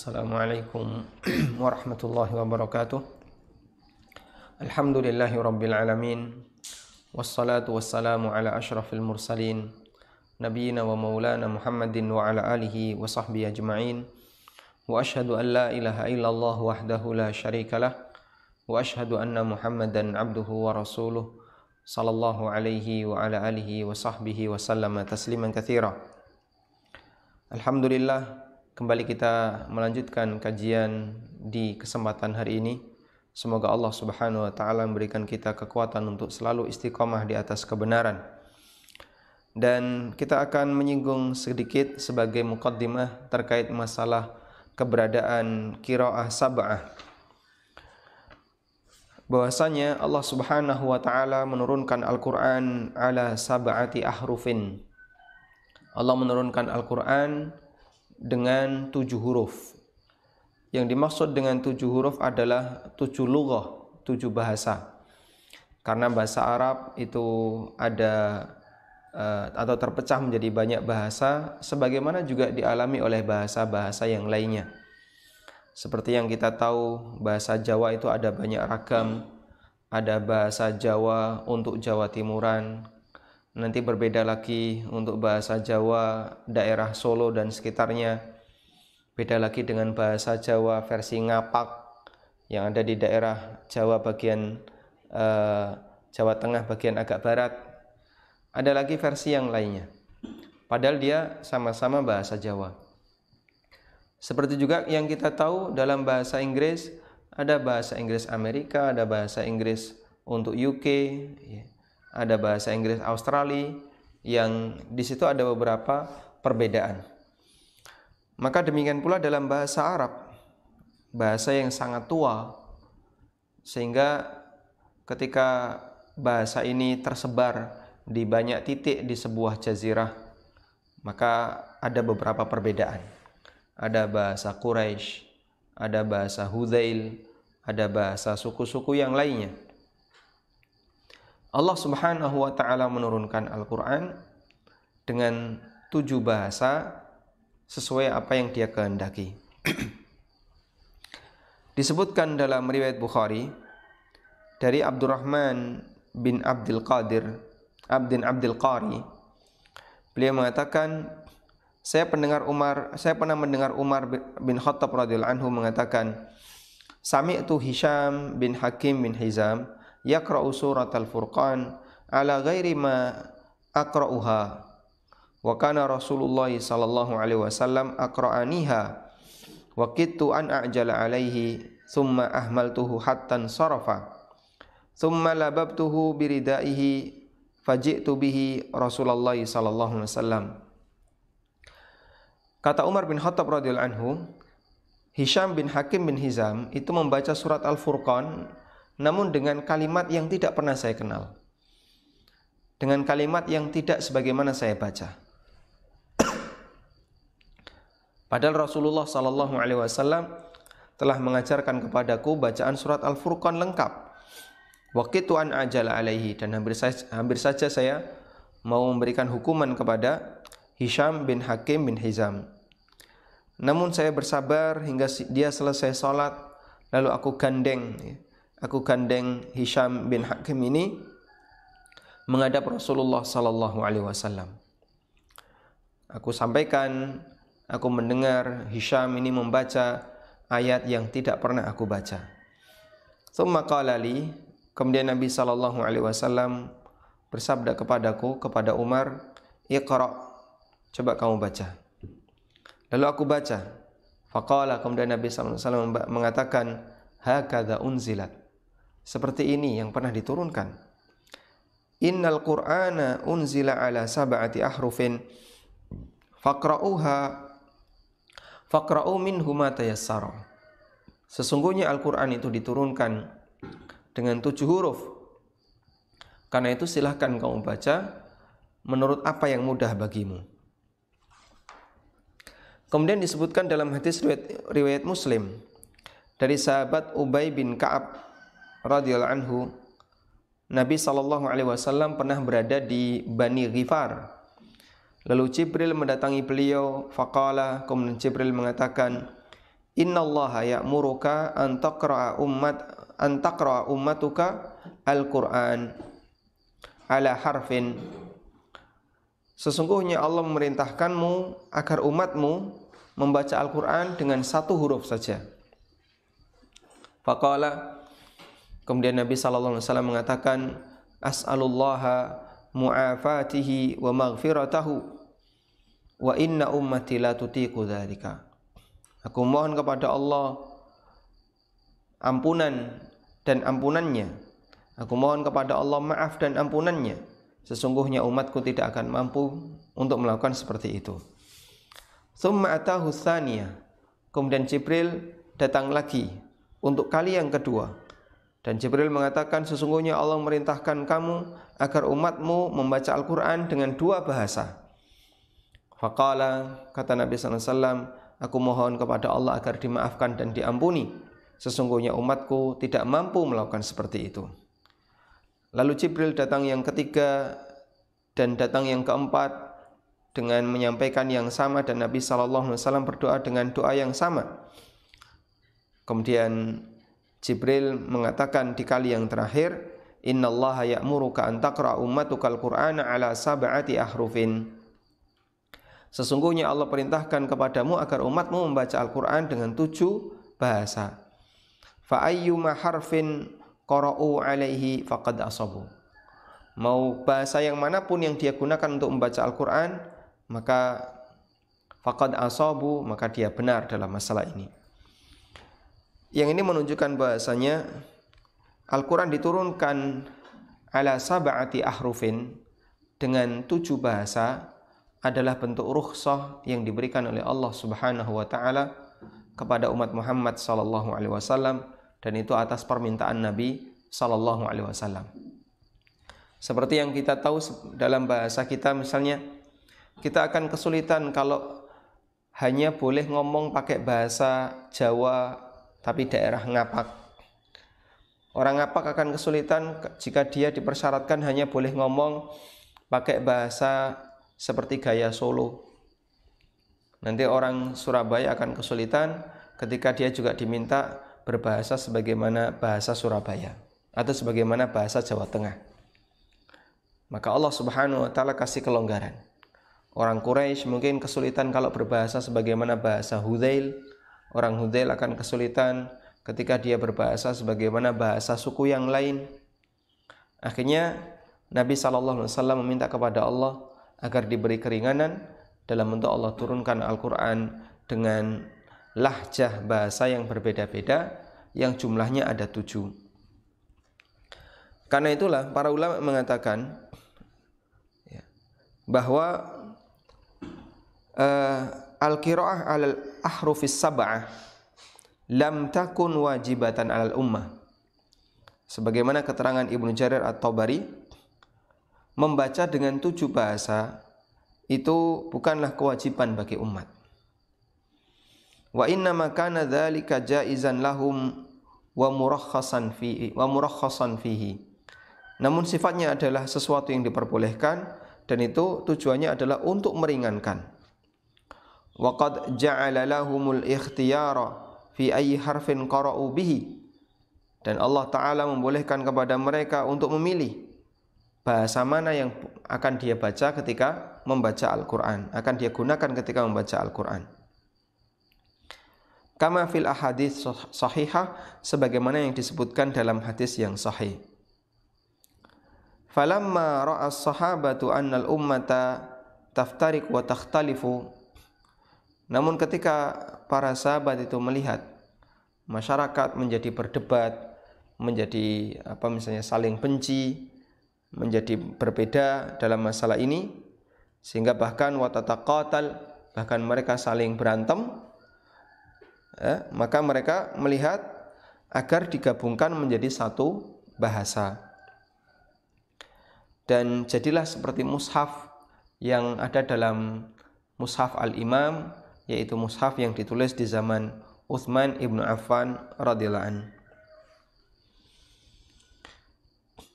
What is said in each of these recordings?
السلام عليكم ورحمة الله وبركاته الحمد لله رب العالمين والصلاة والسلام على أشرف المرسلين نبينا ومولانا محمد وعلى آله وصحبه أجمعين وأشهد أن لا إله إلا الله وحده لا شريك له وأشهد أن محمدا عبده ورسوله صلى الله عليه وعلى آله وصحبه وسلم تسليما كثيرا الحمد لله Kembali kita melanjutkan kajian di kesempatan hari ini. Semoga Allah Subhanahu wa taala memberikan kita kekuatan untuk selalu istiqomah di atas kebenaran. Dan kita akan menyinggung sedikit sebagai mukaddimah terkait masalah keberadaan qiraah sab'ah. Bahwasanya Allah Subhanahu wa taala menurunkan Al-Qur'an ala sab'ati ahrufin. Allah menurunkan Al-Qur'an dengan tujuh huruf. Yang dimaksud dengan tujuh huruf adalah tujuh lughah, tujuh bahasa. Karena bahasa Arab itu ada eh, atau terpecah menjadi banyak bahasa, sebagaimana juga dialami oleh bahasa-bahasa yang lainnya. Seperti yang kita tahu, bahasa Jawa itu ada banyak ragam, ada bahasa Jawa untuk Jawa Timuran, nanti berbeda lagi untuk bahasa Jawa daerah Solo dan sekitarnya beda lagi dengan bahasa Jawa versi ngapak yang ada di daerah Jawa bagian eh, Jawa Tengah bagian agak barat ada lagi versi yang lainnya padahal dia sama-sama bahasa Jawa seperti juga yang kita tahu dalam bahasa Inggris ada bahasa Inggris Amerika ada bahasa Inggris untuk UK ya ada bahasa Inggris Australia yang di situ ada beberapa perbedaan. Maka demikian pula dalam bahasa Arab, bahasa yang sangat tua, sehingga ketika bahasa ini tersebar di banyak titik di sebuah jazirah, maka ada beberapa perbedaan. Ada bahasa Quraisy, ada bahasa Hudail, ada bahasa suku-suku yang lainnya. Allah Subhanahu wa taala menurunkan Al-Qur'an dengan tujuh bahasa sesuai apa yang Dia kehendaki. Disebutkan dalam riwayat Bukhari dari Abdurrahman bin Abdul Qadir, Abdin Abdul Qari. Beliau mengatakan, saya pendengar Umar, saya pernah mendengar Umar bin Khattab radhiyallahu anhu mengatakan, Sami'tu Hisham bin Hakim bin Hizam yaqra'u surat al-furqan ala ghairi ma aqra'uha wa kana Rasulullah sallallahu alaihi wasallam aqra'aniha wa kittu an a'jala alaihi thumma ahmaltuhu hatta sarafa thumma lababtuhu biridaihi faji'tu bihi Rasulullah sallallahu alaihi wasallam Kata Umar bin Khattab radhiyallahu anhu, Hisham bin Hakim bin Hizam itu membaca surat Al-Furqan namun dengan kalimat yang tidak pernah saya kenal. Dengan kalimat yang tidak sebagaimana saya baca. Padahal Rasulullah Sallallahu Alaihi Wasallam telah mengajarkan kepadaku bacaan surat Al-Furqan lengkap. Waktu an ajala alaihi dan hampir saja, hampir saja saya mau memberikan hukuman kepada Hisham bin Hakim bin Hizam. Namun saya bersabar hingga dia selesai sholat, lalu aku gandeng. Ya aku gandeng Hisham bin Hakim ini menghadap Rasulullah sallallahu alaihi wasallam. Aku sampaikan, aku mendengar Hisham ini membaca ayat yang tidak pernah aku baca. Tsumma kemudian Nabi sallallahu alaihi wasallam bersabda kepadaku kepada Umar, "Iqra." Coba kamu baca. Lalu aku baca. Faqala kemudian Nabi sallallahu alaihi wasallam mengatakan, "Hakadha unzilat." seperti ini yang pernah diturunkan. Innal Qur'ana unzila ala sab'ati ahrufin faqra'uha faqra'u minhu ma tayassara. Sesungguhnya Al-Qur'an itu diturunkan dengan tujuh huruf. Karena itu silahkan kamu baca menurut apa yang mudah bagimu. Kemudian disebutkan dalam hadis riwayat, riwayat Muslim dari sahabat Ubay bin Ka'ab radhiyallahu anhu Nabi Shallallahu alaihi wasallam pernah berada di Bani Ghifar. Lalu Jibril mendatangi beliau, faqala, kemudian Jibril mengatakan, "Innallaha ya'muruka an taqra'a ummat an taqra'a ummatuka al-Qur'an ala harfin." Sesungguhnya Allah memerintahkanmu agar umatmu membaca Al-Quran dengan satu huruf saja. Fakallah. Kemudian Nabi sallallahu alaihi wasallam mengatakan as'alullaha mu'afatihi wa maghfiratahu wa inna ummati la tutiqu dzalika. Aku mohon kepada Allah ampunan dan ampunannya. Aku mohon kepada Allah maaf dan ampunannya. Sesungguhnya umatku tidak akan mampu untuk melakukan seperti itu. Thumma atahu thaniyah. Kemudian Jibril datang lagi untuk kali yang kedua. Dan Jibril mengatakan sesungguhnya Allah merintahkan kamu agar umatmu membaca Al-Quran dengan dua bahasa. Faqala, kata Nabi SAW, aku mohon kepada Allah agar dimaafkan dan diampuni. Sesungguhnya umatku tidak mampu melakukan seperti itu. Lalu Jibril datang yang ketiga dan datang yang keempat dengan menyampaikan yang sama dan Nabi SAW berdoa dengan doa yang sama. Kemudian Jibril mengatakan di kali yang terakhir, Allah ya'muruka an taqra ummatukal Qur'ana ala sab'ati ahrufin." Sesungguhnya Allah perintahkan kepadamu agar umatmu membaca Al-Qur'an dengan tujuh bahasa. Faayyuma harfin qara'u alaihi faqad asabu. Mau bahasa yang manapun yang dia gunakan untuk membaca Al-Qur'an, maka faqad asabu, maka dia benar dalam masalah ini. Yang ini menunjukkan bahasanya Al-Quran diturunkan ala sab'ati ahrufin dengan tujuh bahasa adalah bentuk rukhsah yang diberikan oleh Allah Subhanahu wa taala kepada umat Muhammad sallallahu alaihi wasallam dan itu atas permintaan Nabi sallallahu alaihi wasallam. Seperti yang kita tahu dalam bahasa kita misalnya kita akan kesulitan kalau hanya boleh ngomong pakai bahasa Jawa tapi hmm. daerah ngapak. Orang ngapak akan kesulitan jika dia dipersyaratkan hanya boleh ngomong pakai bahasa seperti gaya Solo. Nanti orang Surabaya akan kesulitan ketika dia juga diminta berbahasa sebagaimana bahasa Surabaya atau sebagaimana bahasa Jawa Tengah. Maka Allah Subhanahu wa taala kasih kelonggaran. Orang Quraisy mungkin kesulitan kalau berbahasa sebagaimana bahasa Hudzail, Orang Hudail akan kesulitan ketika dia berbahasa sebagaimana bahasa suku yang lain. Akhirnya Nabi Shallallahu Alaihi Wasallam meminta kepada Allah agar diberi keringanan dalam bentuk Allah turunkan Al-Quran dengan lahjah bahasa yang berbeda-beda yang jumlahnya ada tujuh. Karena itulah para ulama mengatakan ya, bahwa eh, al-qira'ah alal ahrufis sab'ah lam takun wajibatan alal ummah. Sebagaimana keterangan Ibnu Jarir At-Tabari membaca dengan tujuh bahasa itu bukanlah kewajiban bagi umat. Wa inna makana dzalika jaizan lahum wa murakhasan fihi wa murakhasan fihi. Namun sifatnya adalah sesuatu yang diperbolehkan dan itu tujuannya adalah untuk meringankan. Waqad ja'ala lahumul ikhtiyara fi ayyi harfin qara'u bihi. Dan Allah Ta'ala membolehkan kepada mereka untuk memilih bahasa mana yang akan dia baca ketika membaca Al-Quran. Akan dia gunakan ketika membaca Al-Quran. Kama fil ahadith sahihah sebagaimana yang disebutkan dalam hadis yang sahih. Falamma ra'as sahabatu anna al-ummata taftarik wa takhtalifu namun ketika para sahabat itu melihat masyarakat menjadi berdebat, menjadi apa misalnya saling benci, menjadi berbeda dalam masalah ini sehingga bahkan watataqatal bahkan mereka saling berantem ya, maka mereka melihat agar digabungkan menjadi satu bahasa dan jadilah seperti mushaf yang ada dalam mushaf al-imam yaitu mushaf yang ditulis di zaman Uthman ibnu Affan radhiyallahu an.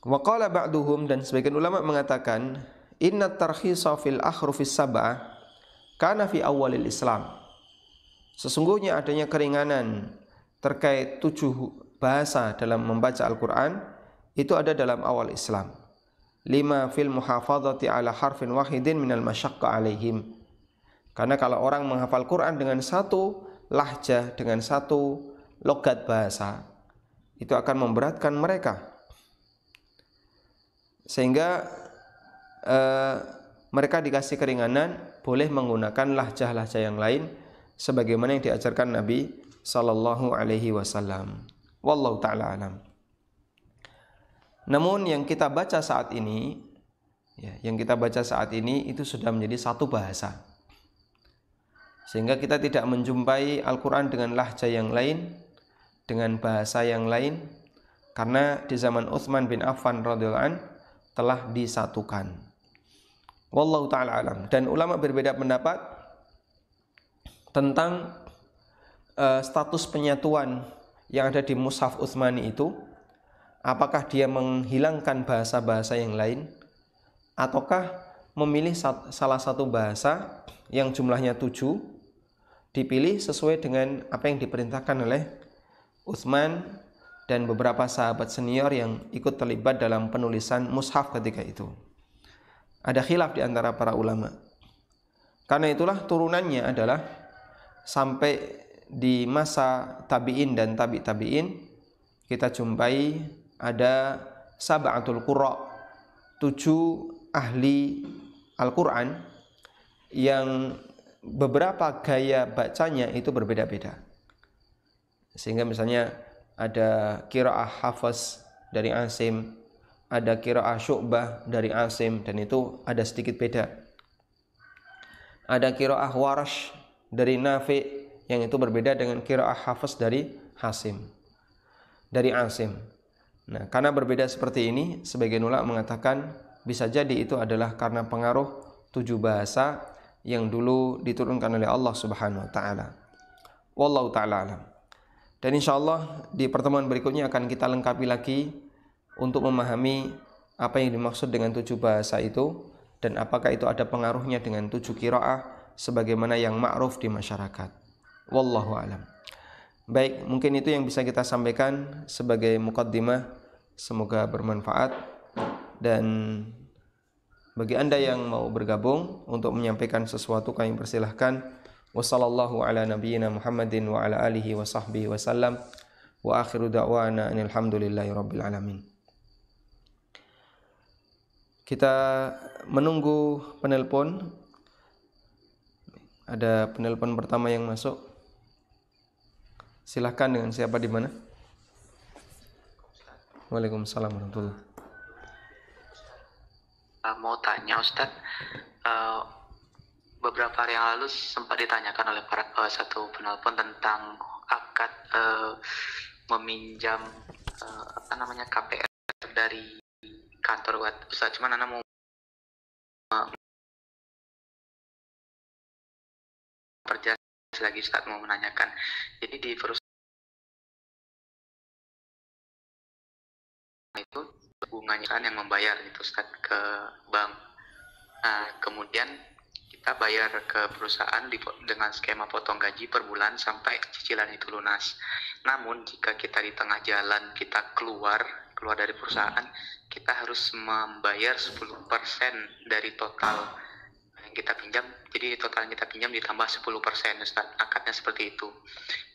Waqala ba'duhum dan sebagian ulama mengatakan inna tarkhisa fil akhrufis sab'ah kana fi awalil Islam. Sesungguhnya adanya keringanan terkait tujuh bahasa dalam membaca Al-Quran itu ada dalam awal Islam. Lima fil muhafadhati ala harfin wahidin minal masyakka alaihim. Karena kalau orang menghafal Quran dengan satu lahjah, dengan satu logat bahasa, itu akan memberatkan mereka. Sehingga eh, mereka dikasih keringanan boleh menggunakan lahjah-lahjah yang lain sebagaimana yang diajarkan Nabi Sallallahu Alaihi Wasallam. Wallahu taala alam. Namun yang kita baca saat ini, ya, yang kita baca saat ini itu sudah menjadi satu bahasa sehingga kita tidak menjumpai Al-Quran dengan lahja yang lain dengan bahasa yang lain karena di zaman Uthman bin Affan radhiyallahu telah disatukan. Wallahu taala alam dan ulama berbeda pendapat tentang uh, status penyatuan yang ada di mushaf Uthmani itu apakah dia menghilangkan bahasa-bahasa yang lain ataukah memilih salah satu bahasa yang jumlahnya tujuh dipilih sesuai dengan apa yang diperintahkan oleh Utsman dan beberapa sahabat senior yang ikut terlibat dalam penulisan mushaf ketika itu. Ada khilaf di antara para ulama. Karena itulah turunannya adalah sampai di masa tabi'in dan tabi' tabi'in kita jumpai ada sab'atul qurra tujuh ahli Al-Qur'an yang beberapa gaya bacanya itu berbeda-beda. Sehingga misalnya ada kiraah hafaz dari Asim, ada kiraah syu'bah dari Asim dan itu ada sedikit beda. Ada kiraah warash dari Nafi yang itu berbeda dengan kiraah hafaz dari Hasim. Dari Asim. Nah, karena berbeda seperti ini, sebagian ulama mengatakan bisa jadi itu adalah karena pengaruh tujuh bahasa yang dulu diturunkan oleh Allah Subhanahu wa taala. Wallahu taala alam. Dan insyaallah di pertemuan berikutnya akan kita lengkapi lagi untuk memahami apa yang dimaksud dengan tujuh bahasa itu dan apakah itu ada pengaruhnya dengan tujuh kiraah sebagaimana yang ma'ruf di masyarakat. Wallahu alam. Baik, mungkin itu yang bisa kita sampaikan sebagai mukaddimah. Semoga bermanfaat dan bagi Anda yang mau bergabung untuk menyampaikan sesuatu kami persilahkan. Wassalamu'alaikum warahmatullahi wabarakatuh. wa ala alihi wa sahbihi wasallam. Wa akhiru da'wana alhamdulillahi rabbil alamin. Kita menunggu penelpon. Ada penelpon pertama yang masuk. Silahkan dengan siapa di mana? Waalaikumsalam warahmatullahi Eh, mau tanya Ustadz, uh, eh, beberapa hari yang lalu sempat ditanyakan oleh para uh, satu penelpon tentang akad uh, meminjam uh, apa namanya KPR dari kantor buat Ustadz. Cuman Nana mau uh, perjelas lagi Ustadz mau menanyakan. Jadi di perusahaan itu bunganya kan yang membayar itu Ustaz ke bank. Nah, kemudian kita bayar ke perusahaan di, dengan skema potong gaji per bulan sampai cicilan itu lunas. Namun jika kita di tengah jalan kita keluar keluar dari perusahaan, kita harus membayar 10% dari total yang kita pinjam. Jadi total yang kita pinjam ditambah 10% Ustaz. Akadnya seperti itu.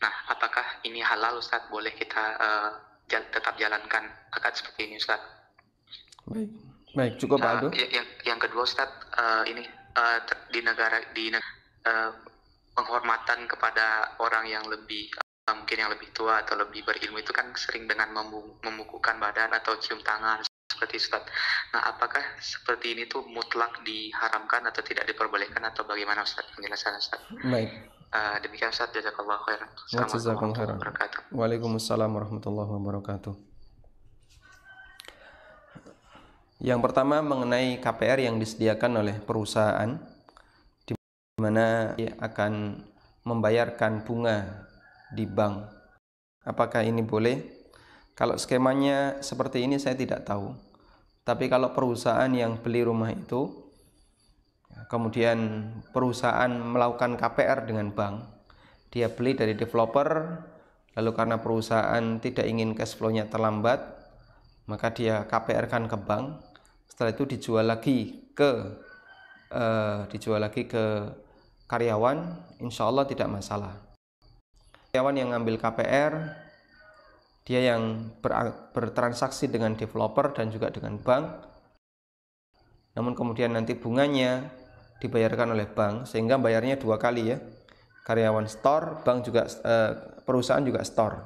Nah, apakah ini halal Ustaz? Boleh kita uh, tetap jalankan akad seperti ini Ustaz. Baik, baik cukup Pak nah, Aldo. Yang, yang kedua Ustaz, uh, ini uh, di negara di uh, penghormatan kepada orang yang lebih uh, mungkin yang lebih tua atau lebih berilmu itu kan sering dengan memukukan badan atau cium tangan seperti Ustaz. Nah, apakah seperti ini tuh mutlak diharamkan atau tidak diperbolehkan atau bagaimana Ustaz penjelasan Ustaz? Baik. Ah, demikian Ustaz, jazakallah khairan. Assalamualaikum khairan. wabarakatuh. Waalaikumsalam warahmatullahi wabarakatuh. Yang pertama mengenai KPR yang disediakan oleh perusahaan di mana akan membayarkan bunga di bank. Apakah ini boleh? Kalau skemanya seperti ini saya tidak tahu. Tapi kalau perusahaan yang beli rumah itu kemudian perusahaan melakukan KPR dengan bank dia beli dari developer lalu karena perusahaan tidak ingin cash flow-nya terlambat maka dia KPR kan ke bank setelah itu dijual lagi ke eh, dijual lagi ke karyawan insya Allah tidak masalah karyawan yang ngambil KPR dia yang ber, bertransaksi dengan developer dan juga dengan bank namun kemudian nanti bunganya dibayarkan oleh bank sehingga bayarnya dua kali ya karyawan store bank juga eh, perusahaan juga store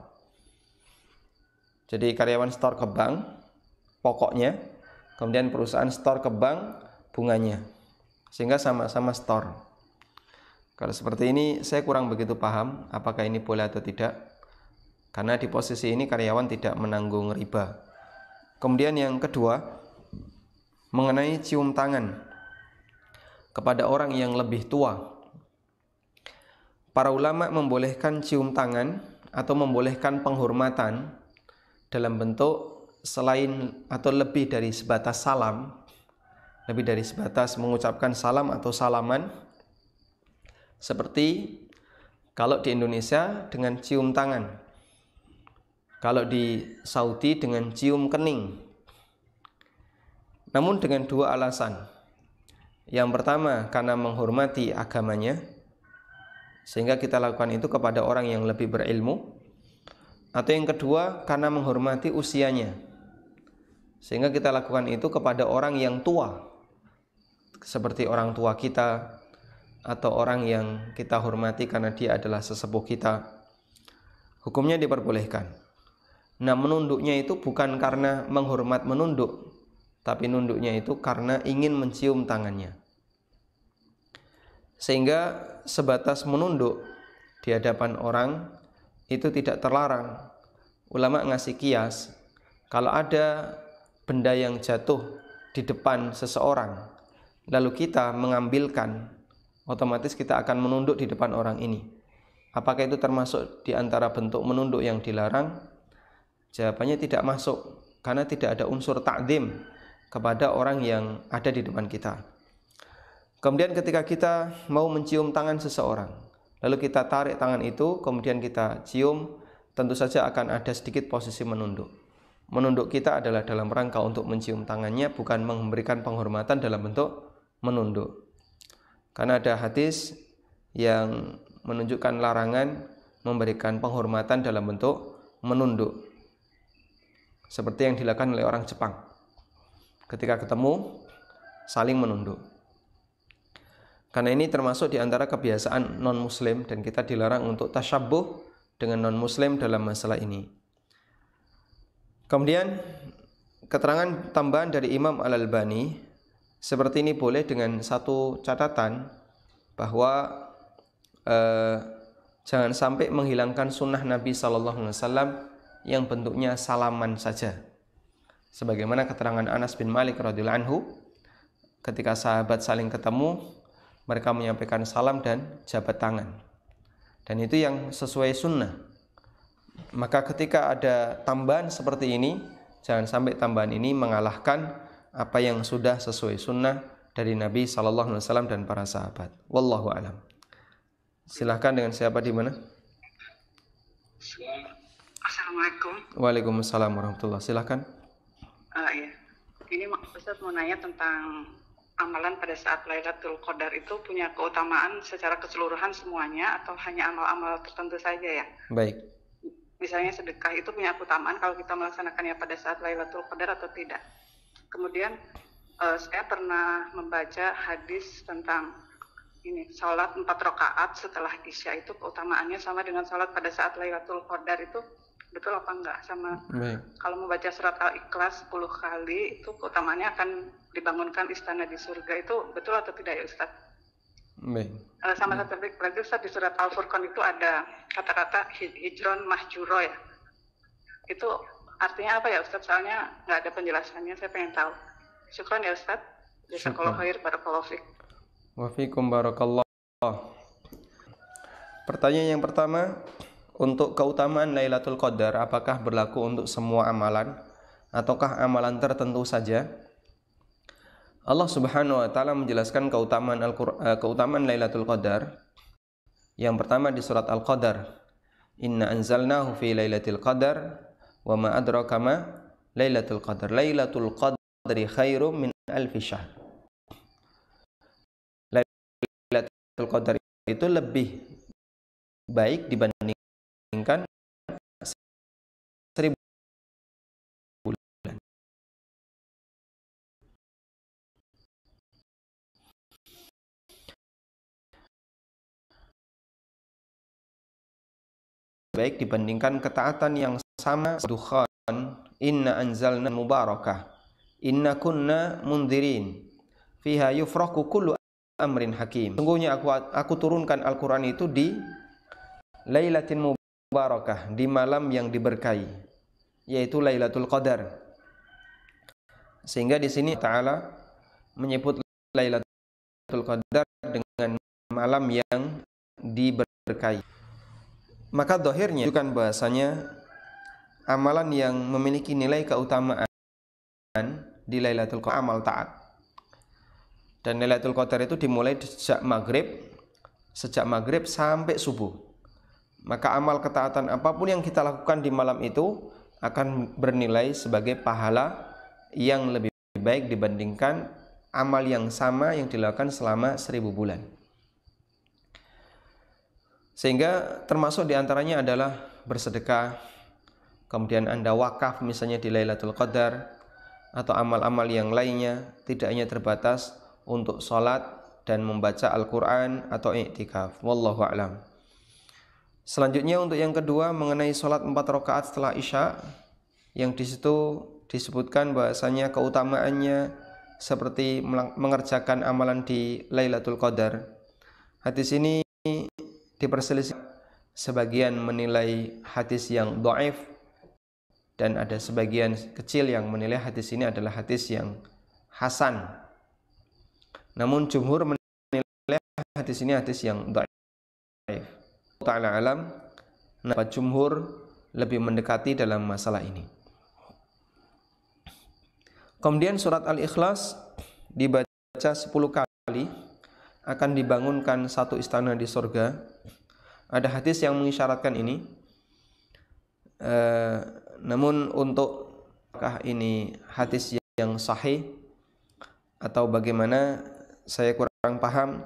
jadi karyawan store ke bank pokoknya kemudian perusahaan store ke bank bunganya sehingga sama-sama store kalau seperti ini saya kurang begitu paham apakah ini boleh atau tidak karena di posisi ini karyawan tidak menanggung riba kemudian yang kedua mengenai cium tangan kepada orang yang lebih tua. Para ulama membolehkan cium tangan atau membolehkan penghormatan dalam bentuk selain atau lebih dari sebatas salam, lebih dari sebatas mengucapkan salam atau salaman. Seperti kalau di Indonesia dengan cium tangan. Kalau di Saudi dengan cium kening. Namun dengan dua alasan. Yang pertama karena menghormati agamanya sehingga kita lakukan itu kepada orang yang lebih berilmu. Atau yang kedua karena menghormati usianya. Sehingga kita lakukan itu kepada orang yang tua. Seperti orang tua kita atau orang yang kita hormati karena dia adalah sesepuh kita. Hukumnya diperbolehkan. Nah, menunduknya itu bukan karena menghormat menunduk, tapi nunduknya itu karena ingin mencium tangannya. Sehingga sebatas menunduk di hadapan orang itu tidak terlarang. Ulama ngasih kias, kalau ada benda yang jatuh di depan seseorang, lalu kita mengambilkan, otomatis kita akan menunduk di depan orang ini. Apakah itu termasuk di antara bentuk menunduk yang dilarang? Jawabannya tidak masuk karena tidak ada unsur takdim kepada orang yang ada di depan kita. Kemudian ketika kita mau mencium tangan seseorang, lalu kita tarik tangan itu, kemudian kita cium, tentu saja akan ada sedikit posisi menunduk. Menunduk kita adalah dalam rangka untuk mencium tangannya, bukan memberikan penghormatan dalam bentuk menunduk. Karena ada hadis yang menunjukkan larangan memberikan penghormatan dalam bentuk menunduk. Seperti yang dilakukan oleh orang Jepang ketika ketemu saling menunduk. Karena ini termasuk di antara kebiasaan non-muslim dan kita dilarang untuk tasyabuh dengan non-muslim dalam masalah ini. Kemudian keterangan tambahan dari Imam Al-Albani seperti ini boleh dengan satu catatan bahwa eh, jangan sampai menghilangkan sunnah Nabi saw yang bentuknya salaman saja sebagaimana keterangan Anas bin Malik radhiyallahu anhu ketika sahabat saling ketemu mereka menyampaikan salam dan jabat tangan dan itu yang sesuai sunnah maka ketika ada tambahan seperti ini jangan sampai tambahan ini mengalahkan apa yang sudah sesuai sunnah dari Nabi Shallallahu Alaihi Wasallam dan para sahabat. Wallahu alam. Silahkan dengan siapa di mana? Assalamualaikum. Waalaikumsalam warahmatullah. Silahkan uh, ya. Ini Ustaz mau nanya tentang amalan pada saat Lailatul Qadar itu punya keutamaan secara keseluruhan semuanya atau hanya amal-amal tertentu saja ya? Baik. Misalnya sedekah itu punya keutamaan kalau kita melaksanakannya pada saat Lailatul Qadar atau tidak. Kemudian uh, saya pernah membaca hadis tentang ini salat empat rakaat setelah isya itu keutamaannya sama dengan salat pada saat Lailatul Qadar itu betul apa enggak sama Baik. kalau membaca surat al-ikhlas 10 kali itu utamanya akan dibangunkan istana di surga itu betul atau tidak ya Ustaz? Baik. Uh, sama satu lagi Ustaz di surat al-furqan itu ada kata-kata hijron mahjuro ya itu artinya apa ya Ustaz? Soalnya nggak ada penjelasannya saya pengen tahu. Syukran ya Ustaz. Jazakallahu khair pada Wa fiikum barakallah. Pertanyaan yang pertama, untuk keutamaan Lailatul Qadar apakah berlaku untuk semua amalan ataukah amalan tertentu saja? Allah Subhanahu wa taala menjelaskan keutamaan Al eh, keutamaan Lailatul Qadar. Yang pertama di surat Al-Qadar. Inna anzalnahu fi Lailatul Qadar wa ma adraka ma Lailatul Qadar. Lailatul Qadri khairum min alfi syahr. Lailatul Qadar itu lebih baik dibanding dibandingkan seribu bulan. Baik dibandingkan ketaatan yang sama dukhan inna anzalna mubarakah inna kunna mundirin fiha yufraku kullu amrin hakim sungguhnya aku aku turunkan Al-Qur'an itu di Lailatin Mubarakah barakah di malam yang diberkahi yaitu Lailatul Qadar. Sehingga di sini taala menyebut Lailatul Qadar dengan malam yang diberkahi. Maka dohirnya bukan bahasanya amalan yang memiliki nilai keutamaan di Lailatul Qadar amal taat. Dan Lailatul Qadar itu dimulai sejak maghrib sejak maghrib sampai subuh maka amal ketaatan apapun yang kita lakukan di malam itu akan bernilai sebagai pahala yang lebih baik dibandingkan amal yang sama yang dilakukan selama seribu bulan. Sehingga termasuk diantaranya adalah bersedekah, kemudian Anda wakaf misalnya di Lailatul Qadar, atau amal-amal yang lainnya tidak hanya terbatas untuk sholat dan membaca Al-Quran atau iktikaf. Wallahu a'lam. Selanjutnya untuk yang kedua mengenai sholat empat rakaat setelah isya yang di situ disebutkan bahasanya keutamaannya seperti mengerjakan amalan di Lailatul Qadar. Hadis ini diperselisih sebagian menilai hadis yang doaif dan ada sebagian kecil yang menilai hadis ini adalah hadis yang hasan. Namun jumhur menilai hadis ini hadis yang doaif taala alam pendapat jumhur lebih mendekati dalam masalah ini. Kemudian surat Al-Ikhlas dibaca 10 kali akan dibangunkan satu istana di sorga. Ada hadis yang mengisyaratkan ini. E, namun untuk apakah ini hadis yang sahih atau bagaimana saya kurang paham.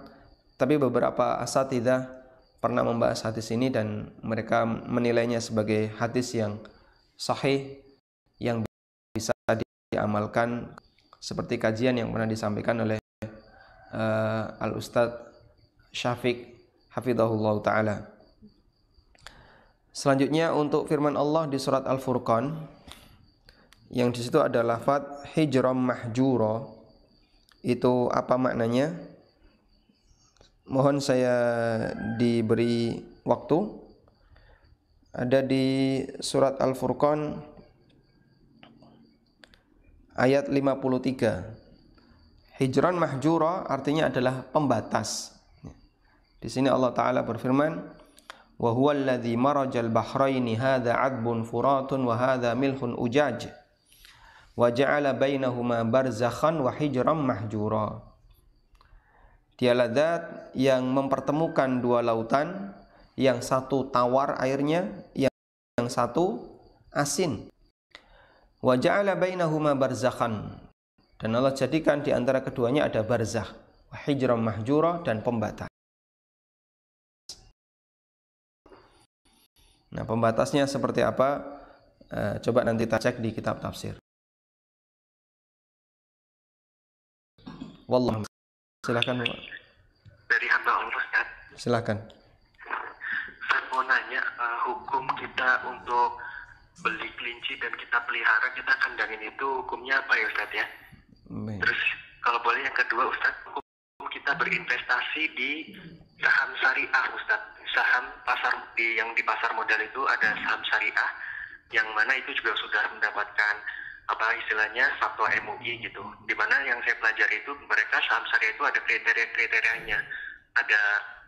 Tapi beberapa asatidah pernah membahas hadis ini dan mereka menilainya sebagai hadis yang sahih yang bisa diamalkan seperti kajian yang pernah disampaikan oleh uh, eh, Al Ustadz Syafiq Hafidahullah Ta'ala Selanjutnya untuk firman Allah di surat Al-Furqan yang disitu ada lafad hijram mahjuro itu apa maknanya? mohon saya diberi waktu ada di surat Al-Furqan ayat 53 hijran mahjura artinya adalah pembatas di sini Allah taala berfirman wahai huwal ladzi marajal bahraini hada adbun furatun wahada hadza milhun ujaj wa ja'ala bainahuma barzakhan wa hijran mahjura Dialah zat yang mempertemukan dua lautan, yang satu tawar airnya, yang, yang satu asin. Wa ja'ala bainahuma barzakhan. Dan Allah jadikan di antara keduanya ada barzakh, hijrah mahjurah dan pembatas. Nah, pembatasnya seperti apa? Eh, coba nanti kita cek di kitab tafsir. Wallahu Silahkan Pak. Dari hamba Allah ya Silahkan. Saya mau nanya uh, hukum kita untuk beli kelinci dan kita pelihara kita kandangin itu hukumnya apa ya Ustaz ya? Baik. Terus kalau boleh yang kedua Ustaz hukum kita berinvestasi di saham syariah Ustaz. Saham pasar di yang di pasar modal itu ada saham syariah yang mana itu juga sudah mendapatkan apa istilahnya satu MUI e gitu dimana yang saya pelajari itu mereka saham syariah itu ada kriteria-kriterianya ada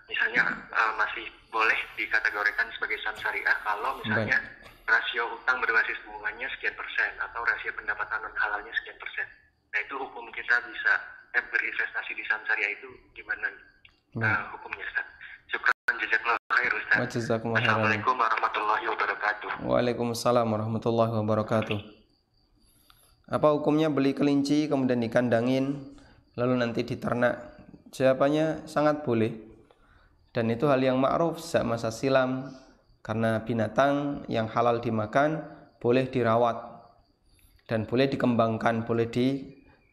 misalnya uh, masih boleh dikategorikan sebagai saham syariah kalau misalnya Baik. rasio utang berbasis bunganya sekian persen atau rasio pendapatan non halalnya sekian persen nah itu hukum kita bisa eh, berinvestasi di saham syariah itu gimana nah, uh, hukumnya Ustaz Ustaz Assalamualaikum warahmatullahi wabarakatuh Waalaikumsalam warahmatullahi wabarakatuh apa hukumnya beli kelinci kemudian dikandangin lalu nanti diternak? Jawabannya sangat boleh. Dan itu hal yang ma'ruf sejak masa silam karena binatang yang halal dimakan boleh dirawat dan boleh dikembangkan, boleh di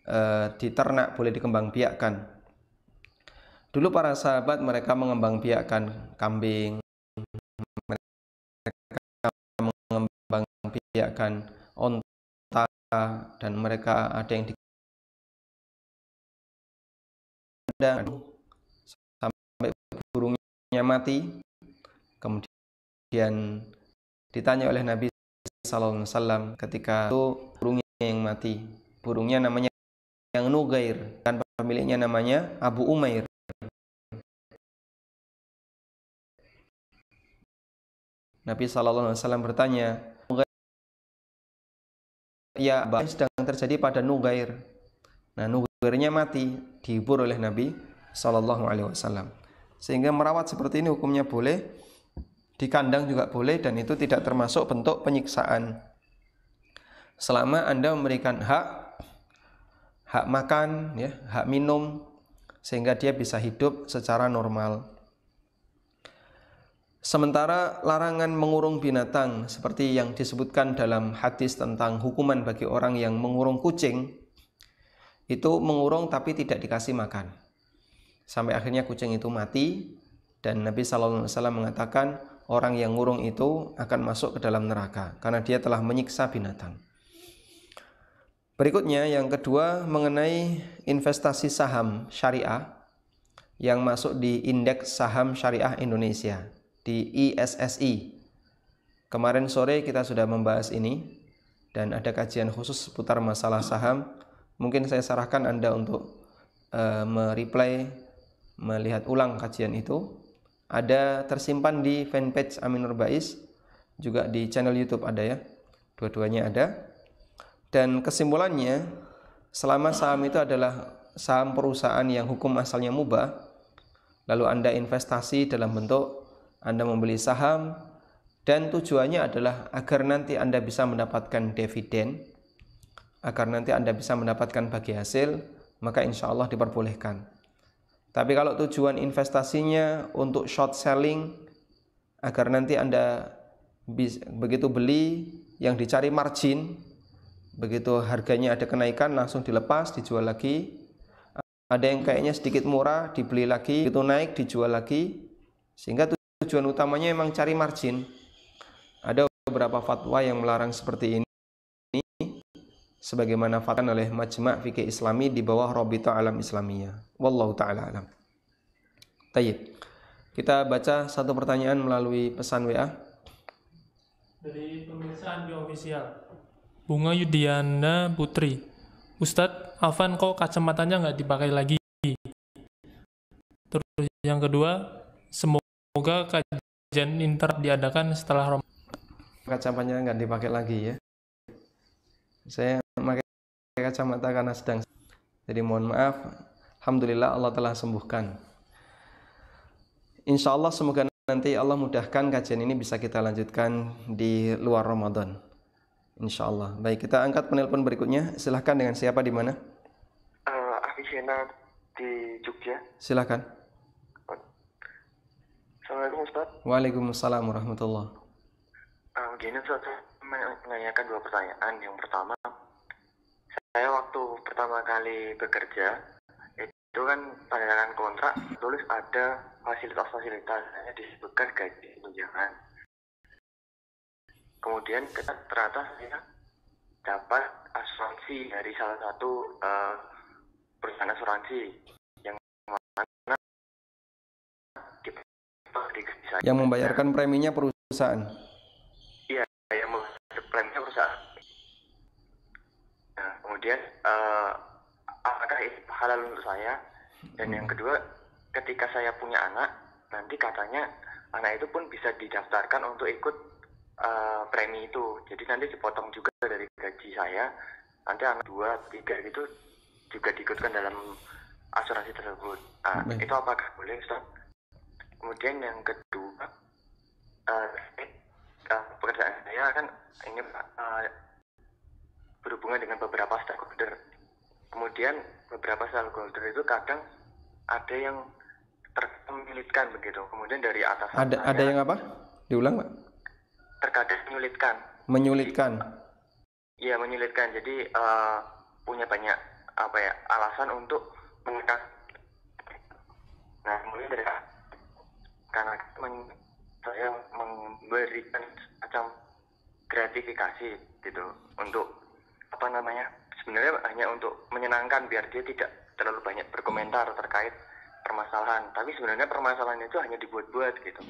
e, diternak, boleh dikembangbiakkan. Dulu para sahabat mereka mengembangbiakkan kambing, mereka mengembangbiakkan onta dan mereka ada yang di sampai burungnya mati kemudian ditanya oleh Nabi Sallallahu Alaihi Wasallam ketika itu burungnya yang mati burungnya namanya yang Nugair dan pemiliknya namanya Abu Umair Nabi Sallallahu Alaihi Wasallam bertanya ya sedang terjadi pada Nugair. Nah, Nugairnya mati dihibur oleh Nabi Shallallahu alaihi wasallam. Sehingga merawat seperti ini hukumnya boleh, di kandang juga boleh dan itu tidak termasuk bentuk penyiksaan. Selama Anda memberikan hak hak makan ya, hak minum sehingga dia bisa hidup secara normal. Sementara larangan mengurung binatang seperti yang disebutkan dalam hadis tentang hukuman bagi orang yang mengurung kucing itu mengurung tapi tidak dikasih makan. Sampai akhirnya kucing itu mati dan Nabi sallallahu alaihi wasallam mengatakan orang yang ngurung itu akan masuk ke dalam neraka karena dia telah menyiksa binatang. Berikutnya yang kedua mengenai investasi saham syariah yang masuk di indeks saham syariah Indonesia di ISSI. Kemarin sore kita sudah membahas ini dan ada kajian khusus seputar masalah saham. Mungkin saya sarahkan Anda untuk uh, mereply melihat ulang kajian itu. Ada tersimpan di fanpage Aminurbaiz juga di channel YouTube ada ya. Dua-duanya ada. Dan kesimpulannya, selama saham itu adalah saham perusahaan yang hukum asalnya mubah, lalu Anda investasi dalam bentuk anda membeli saham dan tujuannya adalah agar nanti Anda bisa mendapatkan dividen, agar nanti Anda bisa mendapatkan bagi hasil, maka insya Allah diperbolehkan. Tapi kalau tujuan investasinya untuk short selling, agar nanti Anda begitu beli yang dicari margin, begitu harganya ada kenaikan langsung dilepas, dijual lagi, ada yang kayaknya sedikit murah dibeli lagi itu naik dijual lagi sehingga tujuan utamanya memang cari margin. Ada beberapa fatwa yang melarang seperti ini sebagaimana fatwa oleh Majma' Fikih Islami di bawah Rabita Alam Islamiyah. Wallahu taala alam. Tayyib. Kita baca satu pertanyaan melalui pesan WA dari pemeriksaan Andi Official. Bunga Yudiana Putri. Ustadz, Afan kok kacamatanya nggak dipakai lagi? Terus yang kedua, semoga Semoga kajian inter diadakan setelah Ramadan. Kacamatanya nggak dipakai lagi ya. Saya pakai kacamata karena sedang. Jadi mohon maaf. Alhamdulillah Allah telah sembuhkan. Insya Allah semoga nanti Allah mudahkan kajian ini bisa kita lanjutkan di luar Ramadan. Insya Allah. Baik, kita angkat penelpon berikutnya. Silahkan dengan siapa di mana? Uh, Avicenna di Jogja. Silahkan. Assalamualaikum Ustaz. Waalaikumsalam warahmatullah. Uh, gini Ustaz, saya menanyakan dua pertanyaan. Yang pertama, saya waktu pertama kali bekerja, itu kan pandangan kontrak, tulis ada fasilitas-fasilitas, hanya disebutkan gaji tunjangan. Kemudian ternyata saya dapat asuransi dari salah satu uh, perusahaan asuransi yang mana yang membayarkan preminya perusahaan. Iya, yang membayar preminya perusahaan. Nah, kemudian uh, apakah itu halal untuk saya? Dan hmm. yang kedua, ketika saya punya anak, nanti katanya anak itu pun bisa didaftarkan untuk ikut uh, premi itu. Jadi nanti dipotong juga dari gaji saya. Nanti anak dua, tiga itu juga diikutkan dalam asuransi tersebut. Nah, itu apakah boleh, Ustaz? kemudian yang kedua uh, pekerjaan saya kan ini uh, berhubungan dengan beberapa stakeholder kemudian beberapa stakeholder itu kadang ada yang terkemilitkan begitu kemudian dari atas ada ada yang apa diulang pak terkadang menyulitkan menyulitkan iya menyulitkan jadi uh, punya banyak apa ya alasan untuk menekan nah kemudian dari karena men, saya memberikan macam gratifikasi gitu untuk apa namanya sebenarnya hanya untuk menyenangkan biar dia tidak terlalu banyak berkomentar terkait permasalahan tapi sebenarnya permasalahannya itu hanya dibuat-buat gitu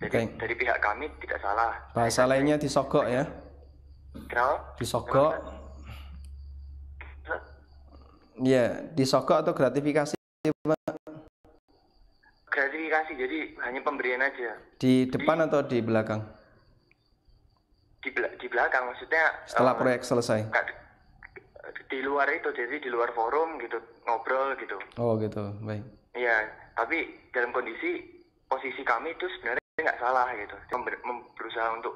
jadi okay. dari pihak kami tidak salah bahasa lainnya disogok ya Kenapa? disogok ya di disogok atau gratifikasi gratifikasi jadi hanya pemberian aja di depan jadi, atau di belakang di, di belakang maksudnya setelah um, proyek selesai di luar itu jadi di luar forum gitu ngobrol gitu oh gitu baik iya tapi dalam kondisi posisi kami itu sebenarnya nggak salah gitu berusaha untuk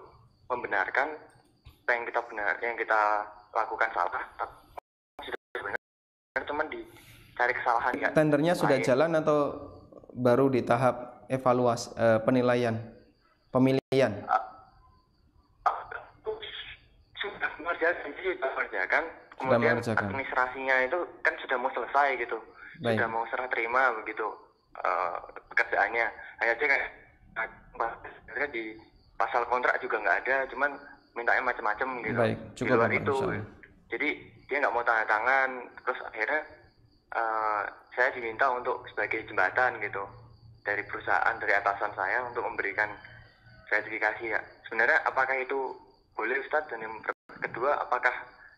membenarkan apa yang kita benar yang kita lakukan salah tapi sudah benar cuman dicari kesalahan tendernya sudah lain. jalan atau baru di tahap evaluasi eh, penilaian pemilihan. Sudah mengerjakan, sudah mengerjakan. Kemudian administrasinya itu kan sudah mau selesai gitu, Baik. sudah mau serah terima begitu uh, pekerjaannya. Hanya aja kan bahasanya di pasal kontrak juga nggak ada, cuman mintanya macam-macam gitu. Baik, cukup di luar itu. Jadi dia nggak mau tanda tangan, terus akhirnya Eh, saya diminta untuk sebagai jembatan gitu dari perusahaan dari atasan saya untuk memberikan sertifikasi ya sebenarnya apakah itu boleh Ustadz dan yang kedua apakah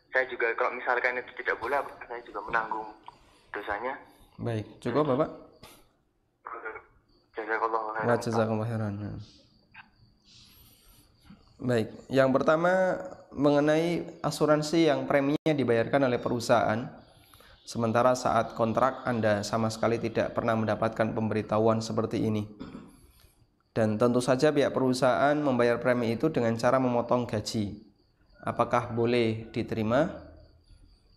saya juga kalau misalkan itu tidak boleh apakah saya juga menanggung dosanya baik cukup bapak jazakallah khairan baik yang pertama mengenai asuransi yang preminya dibayarkan oleh perusahaan Sementara saat kontrak Anda sama sekali tidak pernah mendapatkan pemberitahuan seperti ini. Dan tentu saja pihak perusahaan membayar premi itu dengan cara memotong gaji. Apakah boleh diterima?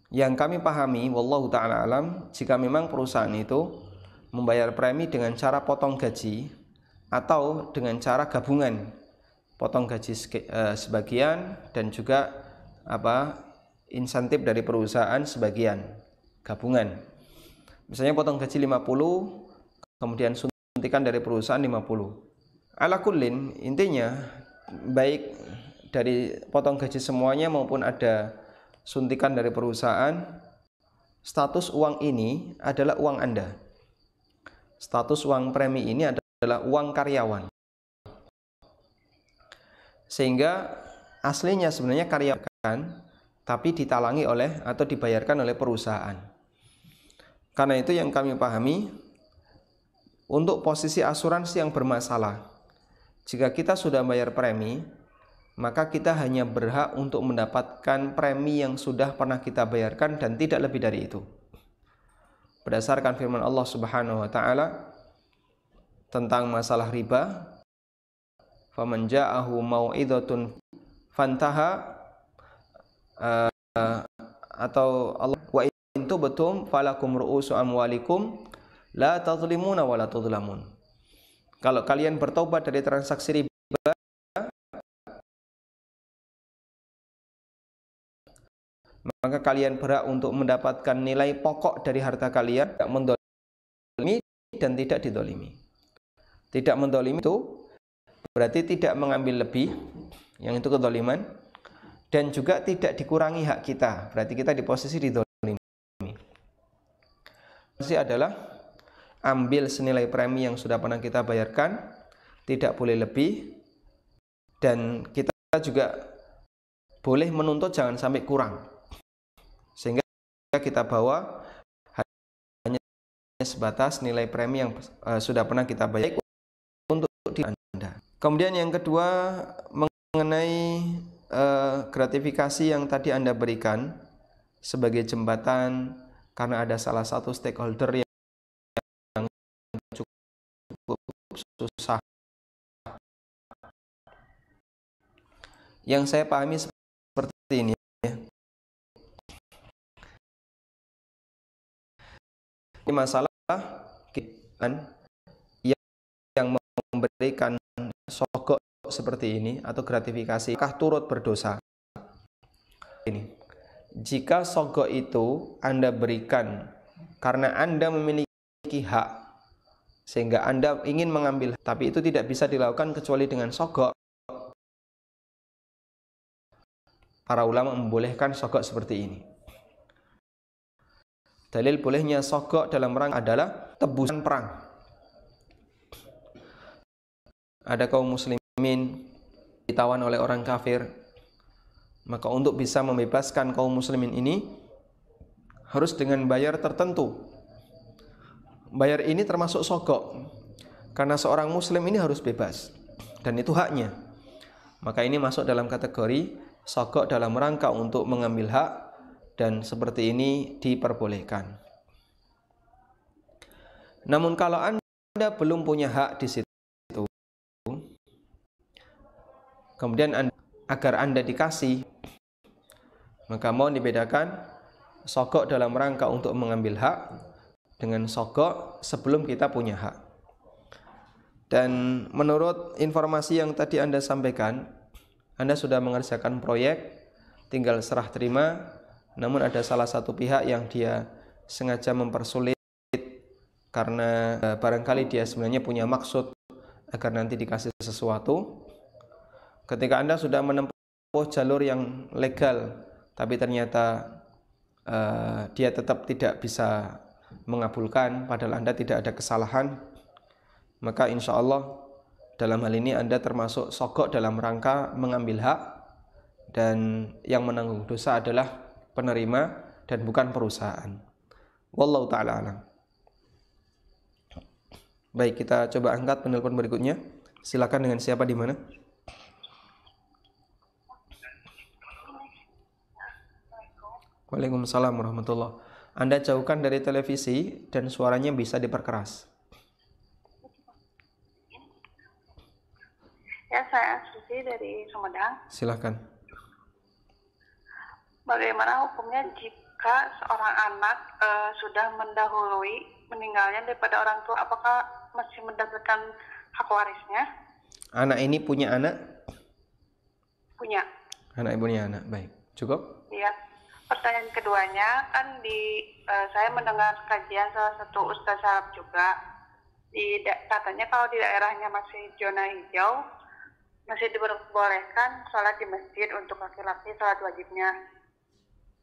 Yang kami pahami, wallahu taala alam, jika memang perusahaan itu membayar premi dengan cara potong gaji atau dengan cara gabungan potong gaji eh, sebagian dan juga apa insentif dari perusahaan sebagian gabungan. Misalnya potong gaji 50, kemudian suntikan dari perusahaan 50. Ala kulin, intinya baik dari potong gaji semuanya maupun ada suntikan dari perusahaan, status uang ini adalah uang Anda. Status uang premi ini adalah uang karyawan. Sehingga aslinya sebenarnya karyawan tapi ditalangi oleh atau dibayarkan oleh perusahaan. Karena itu yang kami pahami untuk posisi asuransi yang bermasalah. Jika kita sudah bayar premi, maka kita hanya berhak untuk mendapatkan premi yang sudah pernah kita bayarkan dan tidak lebih dari itu. Berdasarkan firman Allah Subhanahu wa taala tentang masalah riba, "Faman ja'ahu mau'idatun fantaha" uh, atau Allah wa in betul, falakum ru'usu amwalikum la tazlimuna wa la tuzlamun. Kalau kalian bertobat dari transaksi riba maka kalian berhak untuk mendapatkan nilai pokok dari harta kalian tidak mendolimi dan tidak didolimi. Tidak mendolimi itu berarti tidak mengambil lebih yang itu kedoliman dan juga tidak dikurangi hak kita berarti kita di posisi didolimi adalah ambil senilai premi yang sudah pernah kita bayarkan, tidak boleh lebih, dan kita juga boleh menuntut jangan sampai kurang. Sehingga kita bawa hanya sebatas nilai premi yang uh, sudah pernah kita bayar untuk di Anda. Kemudian yang kedua mengenai uh, gratifikasi yang tadi Anda berikan sebagai jembatan karena ada salah satu stakeholder yang, yang cukup susah. Yang saya pahami seperti ini. Ya. Ini masalah yang, yang memberikan sogok seperti ini atau gratifikasi, apakah turut berdosa? Ini jika sogo itu Anda berikan karena Anda memiliki hak sehingga Anda ingin mengambil tapi itu tidak bisa dilakukan kecuali dengan sogo para ulama membolehkan sogok seperti ini dalil bolehnya sogok dalam perang adalah tebusan perang ada kaum muslimin ditawan oleh orang kafir maka untuk bisa membebaskan kaum muslimin ini harus dengan bayar tertentu. Bayar ini termasuk sogok. Karena seorang muslim ini harus bebas dan itu haknya. Maka ini masuk dalam kategori sogok dalam rangka untuk mengambil hak dan seperti ini diperbolehkan. Namun kalau Anda belum punya hak di situ kemudian agar Anda dikasih maka mau dibedakan sogok dalam rangka untuk mengambil hak dengan sogok sebelum kita punya hak. Dan menurut informasi yang tadi Anda sampaikan, Anda sudah mengerjakan proyek, tinggal serah terima, namun ada salah satu pihak yang dia sengaja mempersulit karena e, barangkali dia sebenarnya punya maksud agar nanti dikasih sesuatu. Ketika Anda sudah menempuh jalur yang legal tapi ternyata uh, dia tetap tidak bisa mengabulkan padahal Anda tidak ada kesalahan maka insya Allah dalam hal ini Anda termasuk sogok dalam rangka mengambil hak dan yang menanggung dosa adalah penerima dan bukan perusahaan Wallahu ta'ala alam Baik kita coba angkat penelpon berikutnya silakan dengan siapa di mana Waalaikumsalam warahmatullahi Anda jauhkan dari televisi dan suaranya bisa diperkeras. Ya, saya Susi dari Sumedang. Silahkan. Bagaimana hukumnya jika seorang anak e, sudah mendahului meninggalnya daripada orang tua? Apakah masih mendapatkan hak warisnya? Anak ini punya anak? Punya. Anak ibunya anak, baik. Cukup? Iya pertanyaan keduanya kan di uh, saya mendengar kajian salah satu ustaz Arab juga di katanya kalau di daerahnya masih zona hijau masih diperbolehkan sholat di masjid untuk laki-laki sholat wajibnya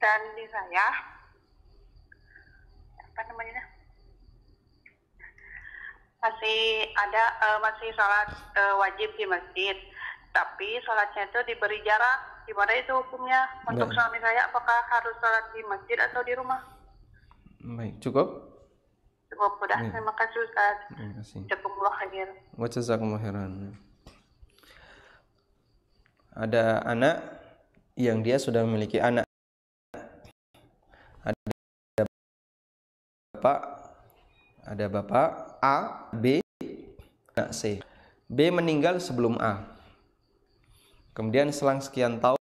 dan di saya apa namanya masih ada uh, masih sholat uh, wajib di masjid tapi sholatnya itu diberi jarak gimana itu hukumnya untuk Baik. suami saya apakah harus sholat di masjid atau di rumah Baik, cukup? Cukup, udah. Ya. Terima kasih Ustaz. Terima kasih. Jazakumullah khair. Wa jazakumullah khairan. Ada anak yang dia sudah memiliki anak. Ada bapak, ada bapak A, B, anak C. B meninggal sebelum A. Kemudian selang sekian tahun